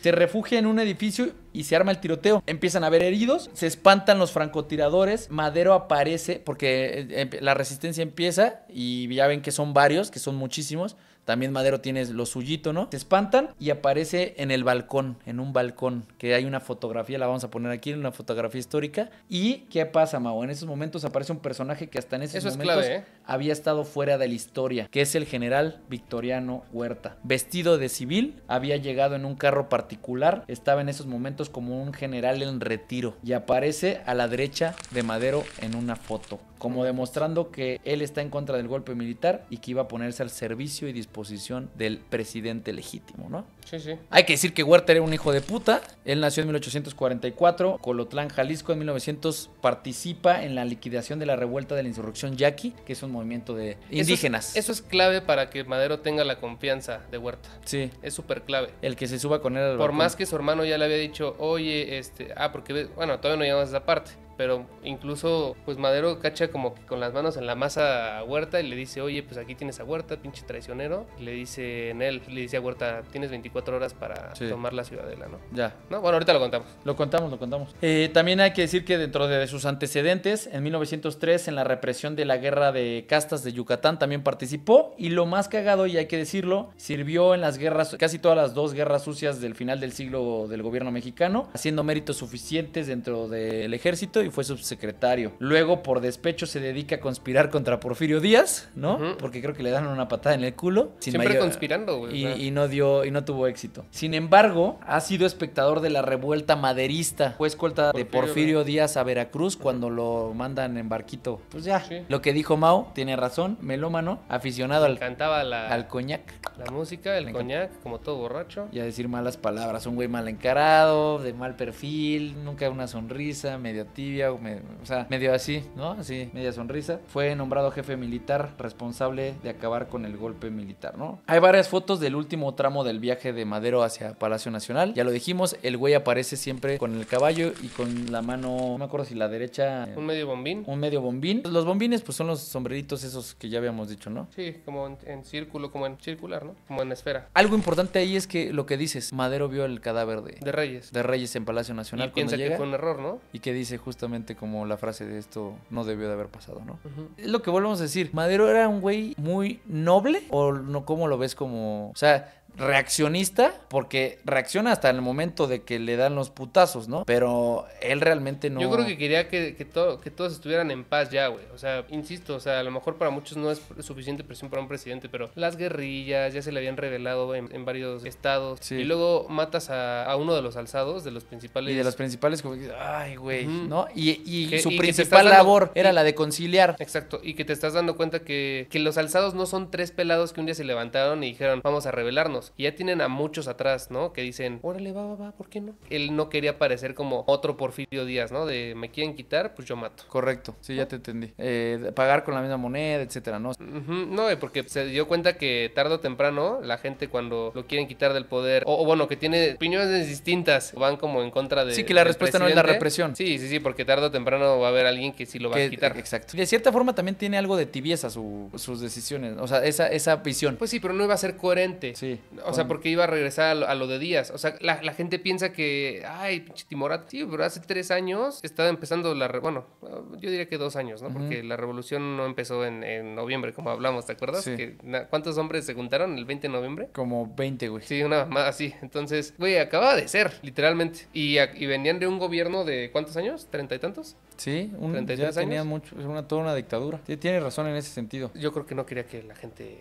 se refugia en un edificio y se arma el tiroteo. Empiezan a haber heridos, se espantan los francotiradores, Madero aparece porque eh, eh, la resistencia empieza y ya ven que son varios, que son muchísimos. También Madero tiene lo suyito, ¿no? Se espantan y aparece en el balcón, en un balcón, que hay una fotografía, la vamos a poner aquí, una fotografía histórica. ¿Y qué pasa, Mao? En esos momentos aparece un personaje que hasta en esos Eso momentos es clave, ¿eh? había estado fuera de la historia, que es el general Victoriano Huerta. Vestido de civil, había llegado en un carro particular, estaba en esos momentos como un general en retiro y aparece a la derecha de Madero en una foto, como demostrando que él está en contra del golpe militar y que iba a ponerse al servicio y disposición del presidente legítimo, ¿no? Sí, sí. Hay que decir que Huerta era un hijo de puta. Él nació en 1844. Colotlán, Jalisco, en 1900 participa en la liquidación de la revuelta de la insurrección yaqui, que es un movimiento de indígenas. Eso es, clave para que Madero tenga la confianza de Huerta. Sí. Es súper clave. El que se suba con él. Al Por más que su hermano ya le había dicho, oye, este. Ah, porque, bueno, todavía no llegamos a esa parte pero incluso pues Madero cacha como que con las manos en la masa a Huerta y le dice, oye, pues aquí tienes a Huerta, pinche traicionero. Y le dice en él, le dice a Huerta, tienes 24 horas para tomar la ciudadela, ¿no? Ya. bueno, ahorita lo contamos. Lo contamos, lo contamos. Eh, también hay que decir que dentro de sus antecedentes, en 1903, en la represión de la guerra de castas de Yucatán, también participó. Y lo más cagado, y hay que decirlo, sirvió en las guerras, casi todas las dos guerras sucias del final del siglo del gobierno mexicano, haciendo méritos suficientes dentro del ejército y fue subsecretario. Luego, por despecho, se dedica a conspirar contra Porfirio Díaz, ¿no? Porque creo que le dan una patada en el culo. Siempre conspirando, güey. Y, no dio, y no tuvo éxito. Sin embargo, ha sido espectador de la revuelta maderista. Fue escolta de Porfirio Díaz a Veracruz cuando lo mandan en barquito. Pues ya. Lo que dijo Mao tiene razón. Melómano, aficionado al. Cantaba al coñac. La música, el coñac, como todo borracho. Y a decir malas palabras. Un güey mal encarado, de mal perfil, nunca una sonrisa, medio tibio o sea, medio así, ¿no? Así, media sonrisa. Fue nombrado jefe militar responsable de acabar con el golpe militar, ¿no? Hay varias fotos del último tramo del viaje de Madero hacia Palacio Nacional. Ya lo dijimos, el güey aparece siempre con el caballo y con la mano, no me acuerdo si la derecha... Eh, un medio bombín. Un medio bombín. Los bombines pues son los sombreritos esos que ya habíamos dicho, ¿no? Sí, como en, círculo, como en circular, ¿no? Como en esfera. Algo importante ahí es que lo que dices, Madero vio el cadáver de... Reyes. De Reyes en Palacio Nacional. Y llega, que error, ¿no? Y que dice justo como la frase de esto no debió de haber pasado, ¿no? Es lo que volvemos a decir. Madero era un güey muy noble o no, ¿cómo lo ves como... O sea, reaccionista porque reacciona hasta el momento de que le dan los putazos, ¿no? Pero él realmente no... Yo creo que quería que, todo, que todos estuvieran en paz ya, güey. O sea, insisto, o sea, a lo mejor para muchos no es suficiente presión para un presidente, pero las guerrillas ya se le habían revelado en, varios estados. Y luego matas a, uno de los alzados, de los principales... Y de los principales, como que, ay, güey, ¿no? Y, su principal labor era la de conciliar. Exacto, y que te estás dando cuenta que, que los alzados no son tres pelados que un día se levantaron y dijeron, vamos a rebelarnos. Y ya tienen a muchos atrás, ¿no? Que dicen, órale, va, va, va, ¿por qué no? Él no quería parecer como otro Porfirio Díaz, ¿no? De me quieren quitar, pues yo mato. Correcto, sí, ya te entendí. Eh, pagar con la misma moneda, etcétera, ¿no? No, porque se dio cuenta que tarde o temprano la gente cuando lo quieren quitar del poder, o, bueno, que tiene opiniones distintas, van como en contra de. Sí, que la respuesta no es la represión. Sí, sí, sí, porque tarde o temprano va a haber alguien que sí lo va a quitar. Exacto. Y De cierta forma también tiene algo de tibieza sus decisiones, o sea, esa, esa visión. Pues sí, pero no iba a ser coherente. Sí. O sea, porque iba a regresar a lo, de Díaz. O sea, la, gente piensa que, ay, pinche Timorato, tío, pero hace tres años estaba empezando la... Re bueno, yo diría que dos años, ¿no? Porque la revolución no empezó en, noviembre, como hablamos, ¿te acuerdas? ¿Cuántos hombres se juntaron el 20 de noviembre? Como 20, güey. Sí, una más así. Entonces, güey, acababa de ser, literalmente. Y, venían de un gobierno de cuántos años? ¿Treinta y tantos? Sí, un, y ya años. tenía mucho, una, toda una dictadura. tiene razón en ese sentido. Yo creo que no quería que la gente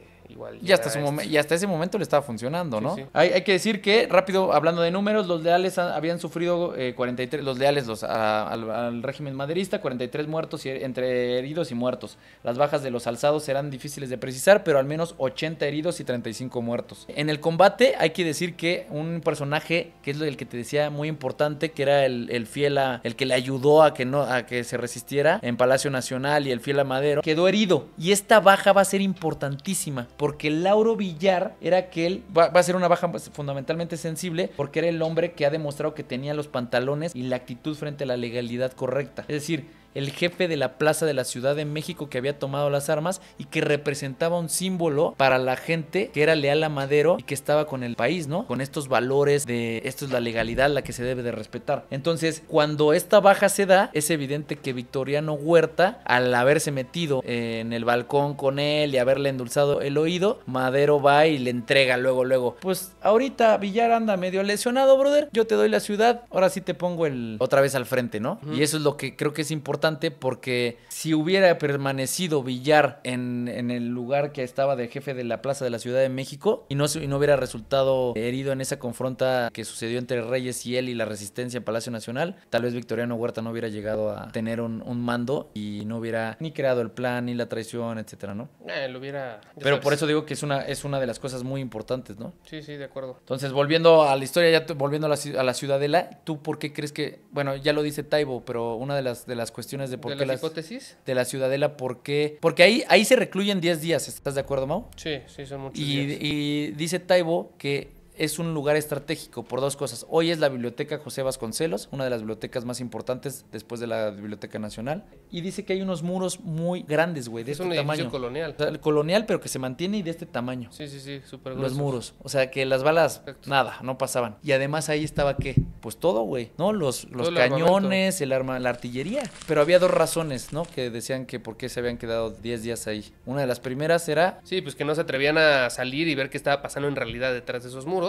y hasta, su hasta ese momento le estaba funcionando, ¿no? Hay, que decir que, rápido, hablando de números, los leales habían sufrido 43, eh, los leales al, régimen maderista, 43 muertos y, entre heridos y muertos. Las bajas de los alzados serán difíciles de precisar, pero al menos 80 heridos y 35 muertos. En el combate hay que decir que un personaje, que es el que te decía muy importante, que era el, fiel a, el que le ayudó a que, no, a que se resistiera en Palacio Nacional y el fiel a Madero, quedó herido. Y esta baja va a ser importantísima porque Lauro Villar era aquel va, va a ser una baja fundamentalmente sensible porque era el hombre que ha demostrado que tenía los pantalones y la actitud frente a la legalidad correcta. Es decir, el jefe de la plaza de la Ciudad de México que había tomado las armas y que representaba un símbolo para la gente que era leal a Madero y que estaba con el país, ¿no? Con estos valores de esto es la legalidad la que se debe de respetar. Entonces, cuando esta baja se da, es evidente que Victoriano Huerta, al haberse metido en el balcón con él y haberle endulzado el oído, Madero va y le entrega luego, luego, pues ahorita Villar anda medio lesionado, brother, yo te doy la ciudad, ahora sí te pongo el otra vez al frente, ¿no? Y eso es lo que creo que es importante porque si hubiera permanecido Villar en, el lugar que estaba de jefe de la Plaza de la Ciudad de México y no, no hubiera resultado herido en esa confronta que sucedió entre Reyes y él y la resistencia en Palacio Nacional, tal vez Victoriano Huerta no hubiera llegado a tener un, mando y no hubiera ni creado el plan ni la traición, etcétera, ¿no? Eh, hubiera. Pero por eso digo que es una, es una de las cosas muy importantes, ¿no? Sí, sí, de acuerdo. Entonces, volviendo a la historia, ya volviendo a la, a la ciudadela, ¿tú por qué crees que, bueno, ya lo dice Taibo, pero una de las, de las cuestiones de hipótesis de la ciudadela, por qué, porque ahí ahí se recluyen 10 días, ¿estás de acuerdo, Mau? Sí, sí, son muchos días. Y dice Taibo que es un lugar estratégico por dos cosas. Hoy es la Biblioteca José Vasconcelos, una de las bibliotecas más importantes después de la Biblioteca Nacional. Y dice que hay unos muros muy grandes, güey, de este un tamaño. colonial. el colonial, pero que se mantiene y de este tamaño. Sí, sí, sí, súper Los muros. O sea, que las balas, nada, no pasaban. Y además ahí estaba qué? Pues todo, güey, ¿no? Los, los cañones, el, arma, la artillería. Pero había dos razones, ¿no? Que decían que por qué se habían quedado 10 días ahí. Una de las primeras era... Sí, pues que no se atrevían a salir y ver qué estaba pasando en realidad detrás de esos muros.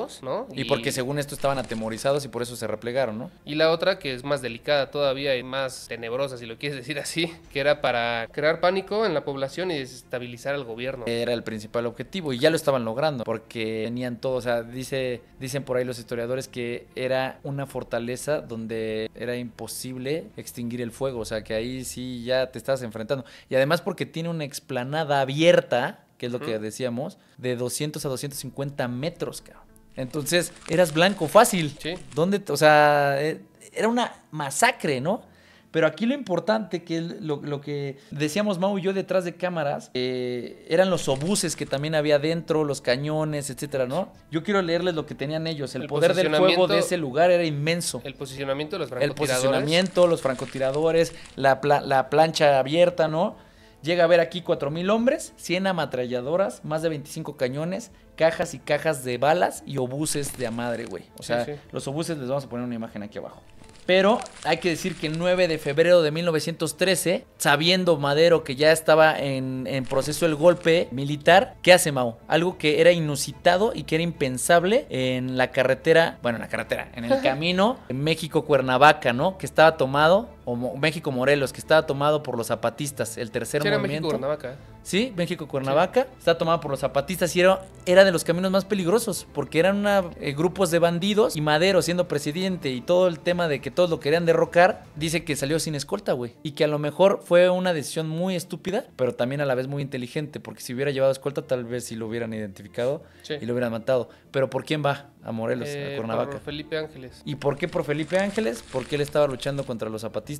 Y, porque según esto estaban atemorizados y por eso se replegaron, ¿no? Y la otra que es más delicada todavía y más tenebrosa, si lo quieres decir así, que era para crear pánico en la población y desestabilizar al gobierno. Era el principal objetivo y ya lo estaban logrando porque tenían todo, o sea, dicen por ahí los historiadores que era una fortaleza donde era imposible extinguir el fuego, o sea, que ahí sí ya te estabas enfrentando. Y además porque tiene una explanada abierta que es lo que decíamos, de 200 a 250 metros, cabrón. Entonces, eras blanco fácil. Sí. ¿Dónde, o sea, e, era una masacre, ¿no? Pero aquí lo importante, que lo, que decíamos Mau y yo detrás de cámaras, eh, eran los obuses que también había dentro, los cañones, etcétera, ¿no? Yo quiero leerles lo que tenían ellos. El, poder del fuego de ese lugar era inmenso. El posicionamiento de los francotiradores. El posicionamiento, los francotiradores, la, la plancha abierta, ¿no? Llega a ver aquí 4.000 hombres, 100 ametralladoras, más de 25 cañones, cajas y cajas de balas y obuses de a madre, güey. O sea, los obuses les vamos a poner una imagen aquí abajo. Pero hay que decir que el 9 de febrero de 1913, sabiendo Madero que ya estaba en, proceso el golpe militar, ¿qué hace Mao? Algo que era inusitado y que era impensable en la carretera, bueno, en la carretera, en el (laughs) camino en México-Cuernavaca, ¿no? Que estaba tomado o México Morelos, que estaba tomado por los zapatistas, el tercer sí, ¿eh? México Cuernavaca. Sí, México Cuernavaca, Está estaba tomado por los zapatistas y era, era, de los caminos más peligrosos, porque eran eh, grupos de bandidos y Madero siendo presidente y todo el tema de que todos lo querían derrocar, dice que salió sin escolta, güey. Y que a lo mejor fue una decisión muy estúpida, pero también a la vez muy inteligente, porque si hubiera llevado escolta, tal vez si lo hubieran identificado y lo hubieran matado. Pero ¿por quién va a Morelos, a eh, Cuernavaca? Por Felipe Ángeles. ¿Y por qué por Felipe Ángeles? Porque él estaba luchando contra los zapatistas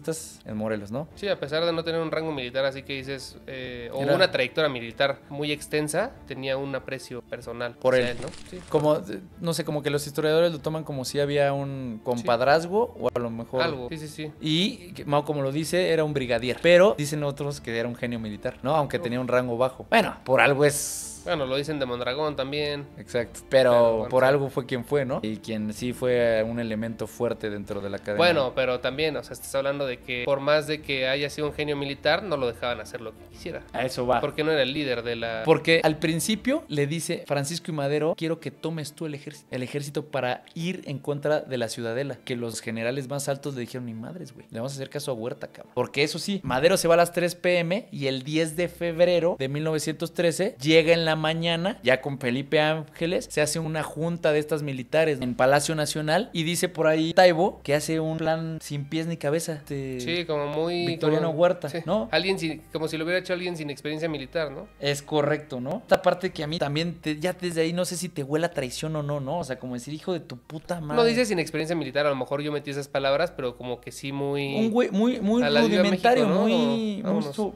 en Morelos, ¿no? Sí, a pesar de no tener un rango militar, así que dices, eh, o una trayectoria militar muy extensa, tenía un aprecio personal por él. ¿no? Sí. Como, eh, no sé, como que los historiadores lo toman como si había un compadrazgo o a lo mejor... Algo, sí, sí, sí. Y, Mao como lo dice, era un brigadier, pero dicen otros que era un genio militar, ¿no? Aunque tenía un rango bajo. Bueno, por algo es bueno, lo dicen de Mondragón también. Exacto. Pero, por algo fue quien fue, ¿no? Y quien sí fue un elemento fuerte dentro de la cadena. Bueno, pero también, o sea, estás hablando de que por más de que haya sido un genio militar, no lo dejaban hacer lo que quisiera. A eso va. Porque no era el líder de la. Porque al principio le dice Francisco y Madero: Quiero que tomes tú el ejército, el ejército para ir en contra de la ciudadela. Que los generales más altos le dijeron: Ni madres, güey. Le vamos a hacer caso a Huerta, cabrón. Porque eso sí, Madero se va a las 3 pm y el 10 de febrero de 1913 llega en la mañana, ya con Felipe Ángeles, se hace una junta de estas militares en Palacio Nacional y dice por ahí Taibo que hace un plan sin pies ni cabeza. de... sí, como muy... Victoriano Huerta, ¿no? Alguien sin, como si lo hubiera hecho alguien sin experiencia militar, ¿no? Es correcto, ¿no? Esta parte que a mí también, ya desde ahí no sé si te huela traición o no, ¿no? O sea, como decir, hijo de tu puta madre. No dice sin experiencia militar, a lo mejor yo metí esas palabras, pero como que sí muy... Un güey muy, muy rudimentario, muy...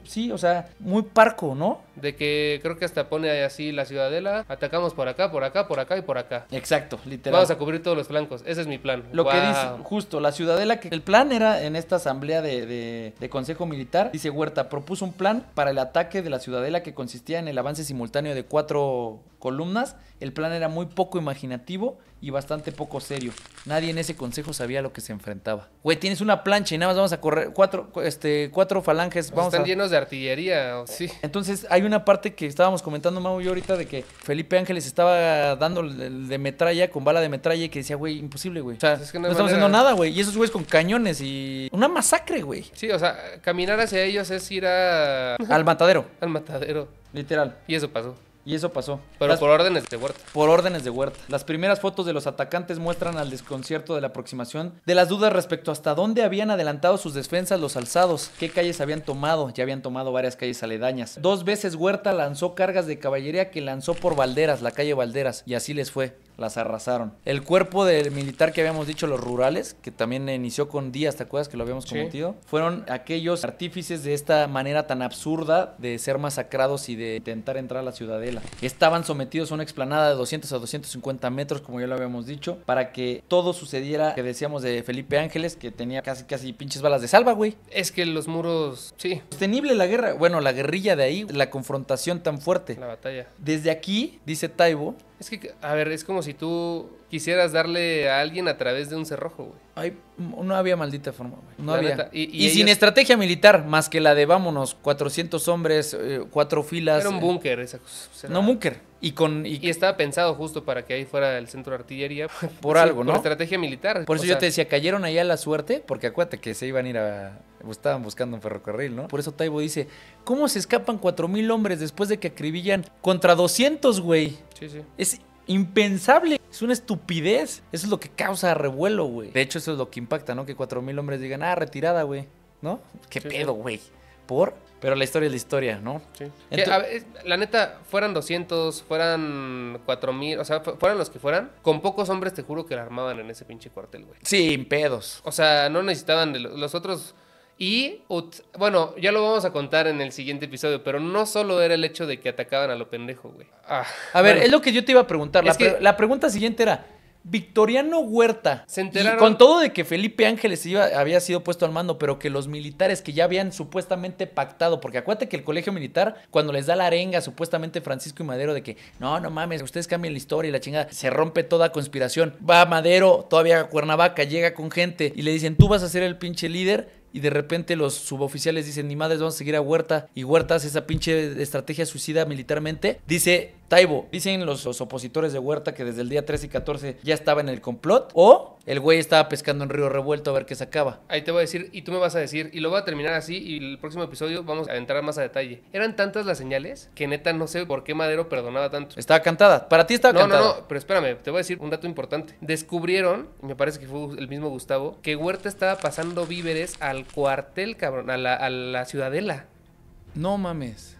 sí, o sea, muy parco, ¿no? De que creo que hasta pone a así la ciudadela, atacamos por acá, por acá, por acá y por acá. Exacto, literal. Vamos a cubrir todos los flancos, ese es mi plan. Lo que dice, justo, la ciudadela, que el plan era en esta asamblea de, de Consejo Militar, dice Huerta, propuso un plan para el ataque de la ciudadela que consistía en el avance simultáneo de cuatro columnas, el plan era muy poco imaginativo y bastante poco serio. Nadie en ese consejo sabía lo que se enfrentaba. Güey, tienes una plancha y nada más vamos a correr cuatro, este, cuatro falanges. Pues vamos están llenos de artillería, sí. Entonces, hay una parte que estábamos comentando, Mau, yo ahorita, de que Felipe Ángeles estaba dando de metralla, con bala de metralla, y que decía, güey, imposible, güey. O sea, no, estamos haciendo nada, güey. Y esos güeyes con cañones y... Una masacre, güey. Sí, o sea, caminar hacia ellos es ir a... Al matadero. Al matadero. Literal. Y eso pasó. Y eso pasó. Pero por órdenes de Huerta. Por órdenes de Huerta. Las primeras fotos de los atacantes muestran al desconcierto de la aproximación de las dudas respecto hasta dónde habían adelantado sus defensas los alzados, qué calles habían tomado, ya habían tomado varias calles aledañas. Dos veces Huerta lanzó cargas de caballería que lanzó por Valderas, la calle Valderas, y así les fue las arrasaron. El cuerpo del militar que habíamos dicho, los rurales, que también inició con Díaz, ¿te acuerdas que lo habíamos cometido? Fueron aquellos artífices de esta manera tan absurda de ser masacrados y de intentar entrar a la ciudadela. Estaban sometidos a una explanada de 200 a 250 metros, como ya lo habíamos dicho, para que todo sucediera que decíamos de Felipe Ángeles, que tenía casi, casi pinches balas de salva, güey. Es que los muros, sí. Sostenible la guerra, bueno, la guerrilla de ahí, la confrontación tan fuerte. La batalla. Desde aquí, dice Taibo, es que, a ver, es como si tú quisieras darle a alguien a través de un cerrojo, güey. no había maldita forma, güey. No había. Y, sin estrategia militar, más que la de vámonos, 400 hombres, eh, cuatro filas. Era un eh. búnker esa cosa. Pues, no, búnker. Y, con, y... estaba pensado justo para que ahí fuera el centro de artillería. Por algo, ¿no? Por estrategia militar. Por eso yo te decía, cayeron allá a la suerte, porque acuérdate que se iban a ir a, pues, estaban buscando un ferrocarril, ¿no? Por eso Taibo dice, ¿cómo se escapan 4.000 hombres después de que acribillan contra 200, güey? Sí, sí. Es impensable. Es una estupidez. Eso es lo que causa revuelo, güey. De hecho, eso es lo que impacta, ¿no? Que 4.000 hombres digan, ah, retirada, güey. ¿No? ¿Qué pedo, güey? ¿Por? Pero la historia es la historia, ¿no? Sí. la neta, fueran 200, fueran 4000, o sea, fueran los que fueran, con pocos hombres te juro que la armaban en ese pinche cuartel, güey. Sí, pedos. O sea, no necesitaban de los otros y, bueno, ya lo vamos a contar en el siguiente episodio, pero no solo era el hecho de que atacaban a lo pendejo, güey. Ah, a ver, es lo que yo te iba a preguntar. La, pregunta siguiente era, Victoriano Huerta. con todo de que Felipe Ángeles había sido puesto al mando, pero que los militares que ya habían supuestamente pactado, porque acuérdate que el colegio militar, cuando les da la arenga, supuestamente Francisco y Madero, de que no, no mames, ustedes cambien la historia y la chingada, se rompe toda conspiración. Va Madero, todavía a Cuernavaca, llega con gente y le dicen, tú vas a ser el pinche líder y de repente los suboficiales dicen, ni madres, vamos a seguir a Huerta, y Huerta hace esa pinche estrategia suicida militarmente, dice Taibo, dicen los, opositores de Huerta que desde el día 13 y 14 ya estaba en el complot, o el güey estaba pescando en río revuelto a ver qué sacaba. Ahí te voy a decir, y tú me vas a decir, y lo voy a terminar así, y el próximo episodio vamos a entrar más a detalle. Eran tantas las señales que neta no sé por qué Madero perdonaba tanto. Estaba cantada, para ti estaba cantada. No, no, no, pero espérame, te voy a decir un dato importante. Descubrieron, me parece que fue el mismo Gustavo, que Huerta estaba pasando víveres la cuartel, cabrón, a la, ciudadela. No mames.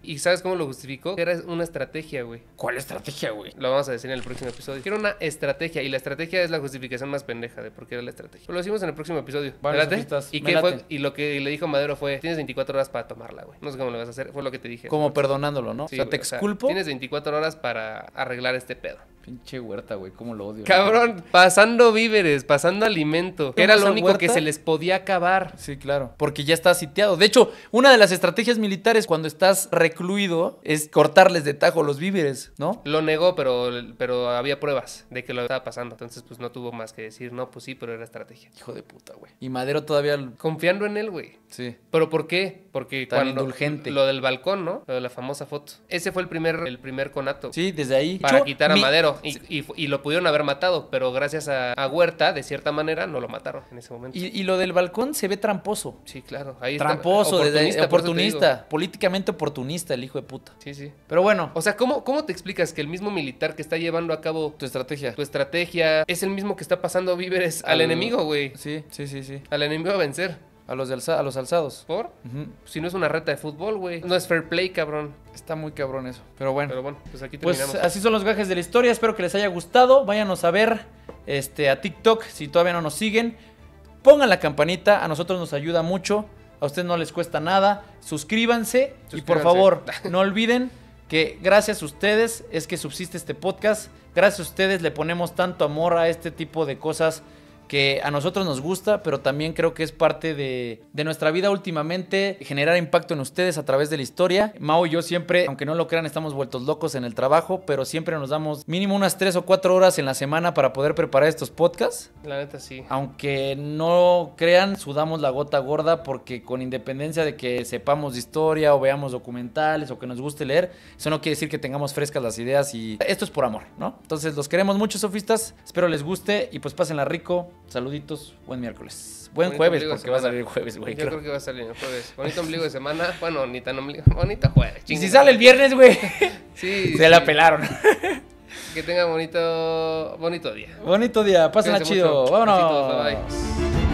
¿Y sabes cómo lo justificó? Era una estrategia, güey. ¿Cuál estrategia, güey? Lo vamos a decir en el próximo episodio. Era una estrategia y la estrategia es la justificación más pendeja de por qué era la estrategia. lo decimos en el próximo episodio. Vale, ¿Y, qué fue? y lo que le dijo Madero fue, tienes 24 horas para tomarla, güey. No sé cómo lo vas a hacer, fue lo que te dije. Como perdonándolo, ¿no? o sea, te exculpo. tienes 24 horas para arreglar este pedo. Pinche huerta, güey, cómo lo odio. Cabrón, pasando víveres, pasando alimento. Era lo único que se les podía acabar. Sí, claro. Porque ya está sitiado. De hecho, una de las estrategias militares cuando estás recluido es cortarles de tajo los víveres, ¿no? Lo negó, pero, pero había pruebas de que lo estaba pasando. Entonces, pues no tuvo más que decir, no, pues sí, pero era estrategia. Hijo de puta, güey. Y Madero todavía. Confiando en él, güey. Sí. ¿Pero por qué? Porque Tan Indulgente. Lo del balcón, ¿no? la famosa foto. Ese fue el primer, el primer conato. Sí, desde ahí. Para quitar a Madero y, lo pudieron haber matado, pero gracias a, Huerta, de cierta manera, no lo mataron en ese momento. Y, lo del balcón se ve tramposo. Sí, claro. Ahí tramposo, está, oportunista, oportunista políticamente oportunista el hijo de puta. Sí, sí. Pero bueno. O sea, ¿cómo, ¿cómo te explicas que el mismo militar que está llevando a cabo tu estrategia, tu estrategia es el mismo que está pasando víveres al, al enemigo, güey? Sí, sí, sí, sí. Al enemigo a vencer. A los, alzados. ¿Por? Si no es una reta de fútbol, güey. No es fair play, cabrón. Está muy cabrón eso. Pero bueno. Pero bueno, pues aquí pues, terminamos. así son los gajes de la historia. Espero que les haya gustado. Váyanos a ver este, a TikTok si todavía no nos siguen. Pongan la campanita. A nosotros nos ayuda mucho. A ustedes no les cuesta nada. Suscríbanse. Y por favor, (laughs) no olviden que gracias a ustedes es que subsiste este podcast. Gracias a ustedes le ponemos tanto amor a este tipo de cosas que a nosotros nos gusta, pero también creo que es parte de, nuestra vida últimamente, generar impacto en ustedes a través de la historia. Mao y yo siempre, aunque no lo crean, estamos vueltos locos en el trabajo, pero siempre nos damos mínimo unas 3 o 4 horas en la semana para poder preparar estos podcasts. La neta sí. Aunque no crean, sudamos la gota gorda porque con independencia de que sepamos historia o veamos documentales o que nos guste leer, eso no quiere decir que tengamos frescas las ideas y esto es por amor, ¿no? Entonces los queremos mucho, sofistas, espero les guste y pues pásenla rico. Saluditos, buen miércoles. Buen jueves, porque va a salir el jueves, güey. Yo creo. que va a salir el jueves. Bonito ombligo de semana. Bueno, ni tan ombligo. (laughs) Bonito jueves. Y si sale el viernes, güey. Sí. (laughs) Se la pelaron. (laughs) Que tenga bonito, bonito día. Bonito día. Pásenla chido. Vámonos.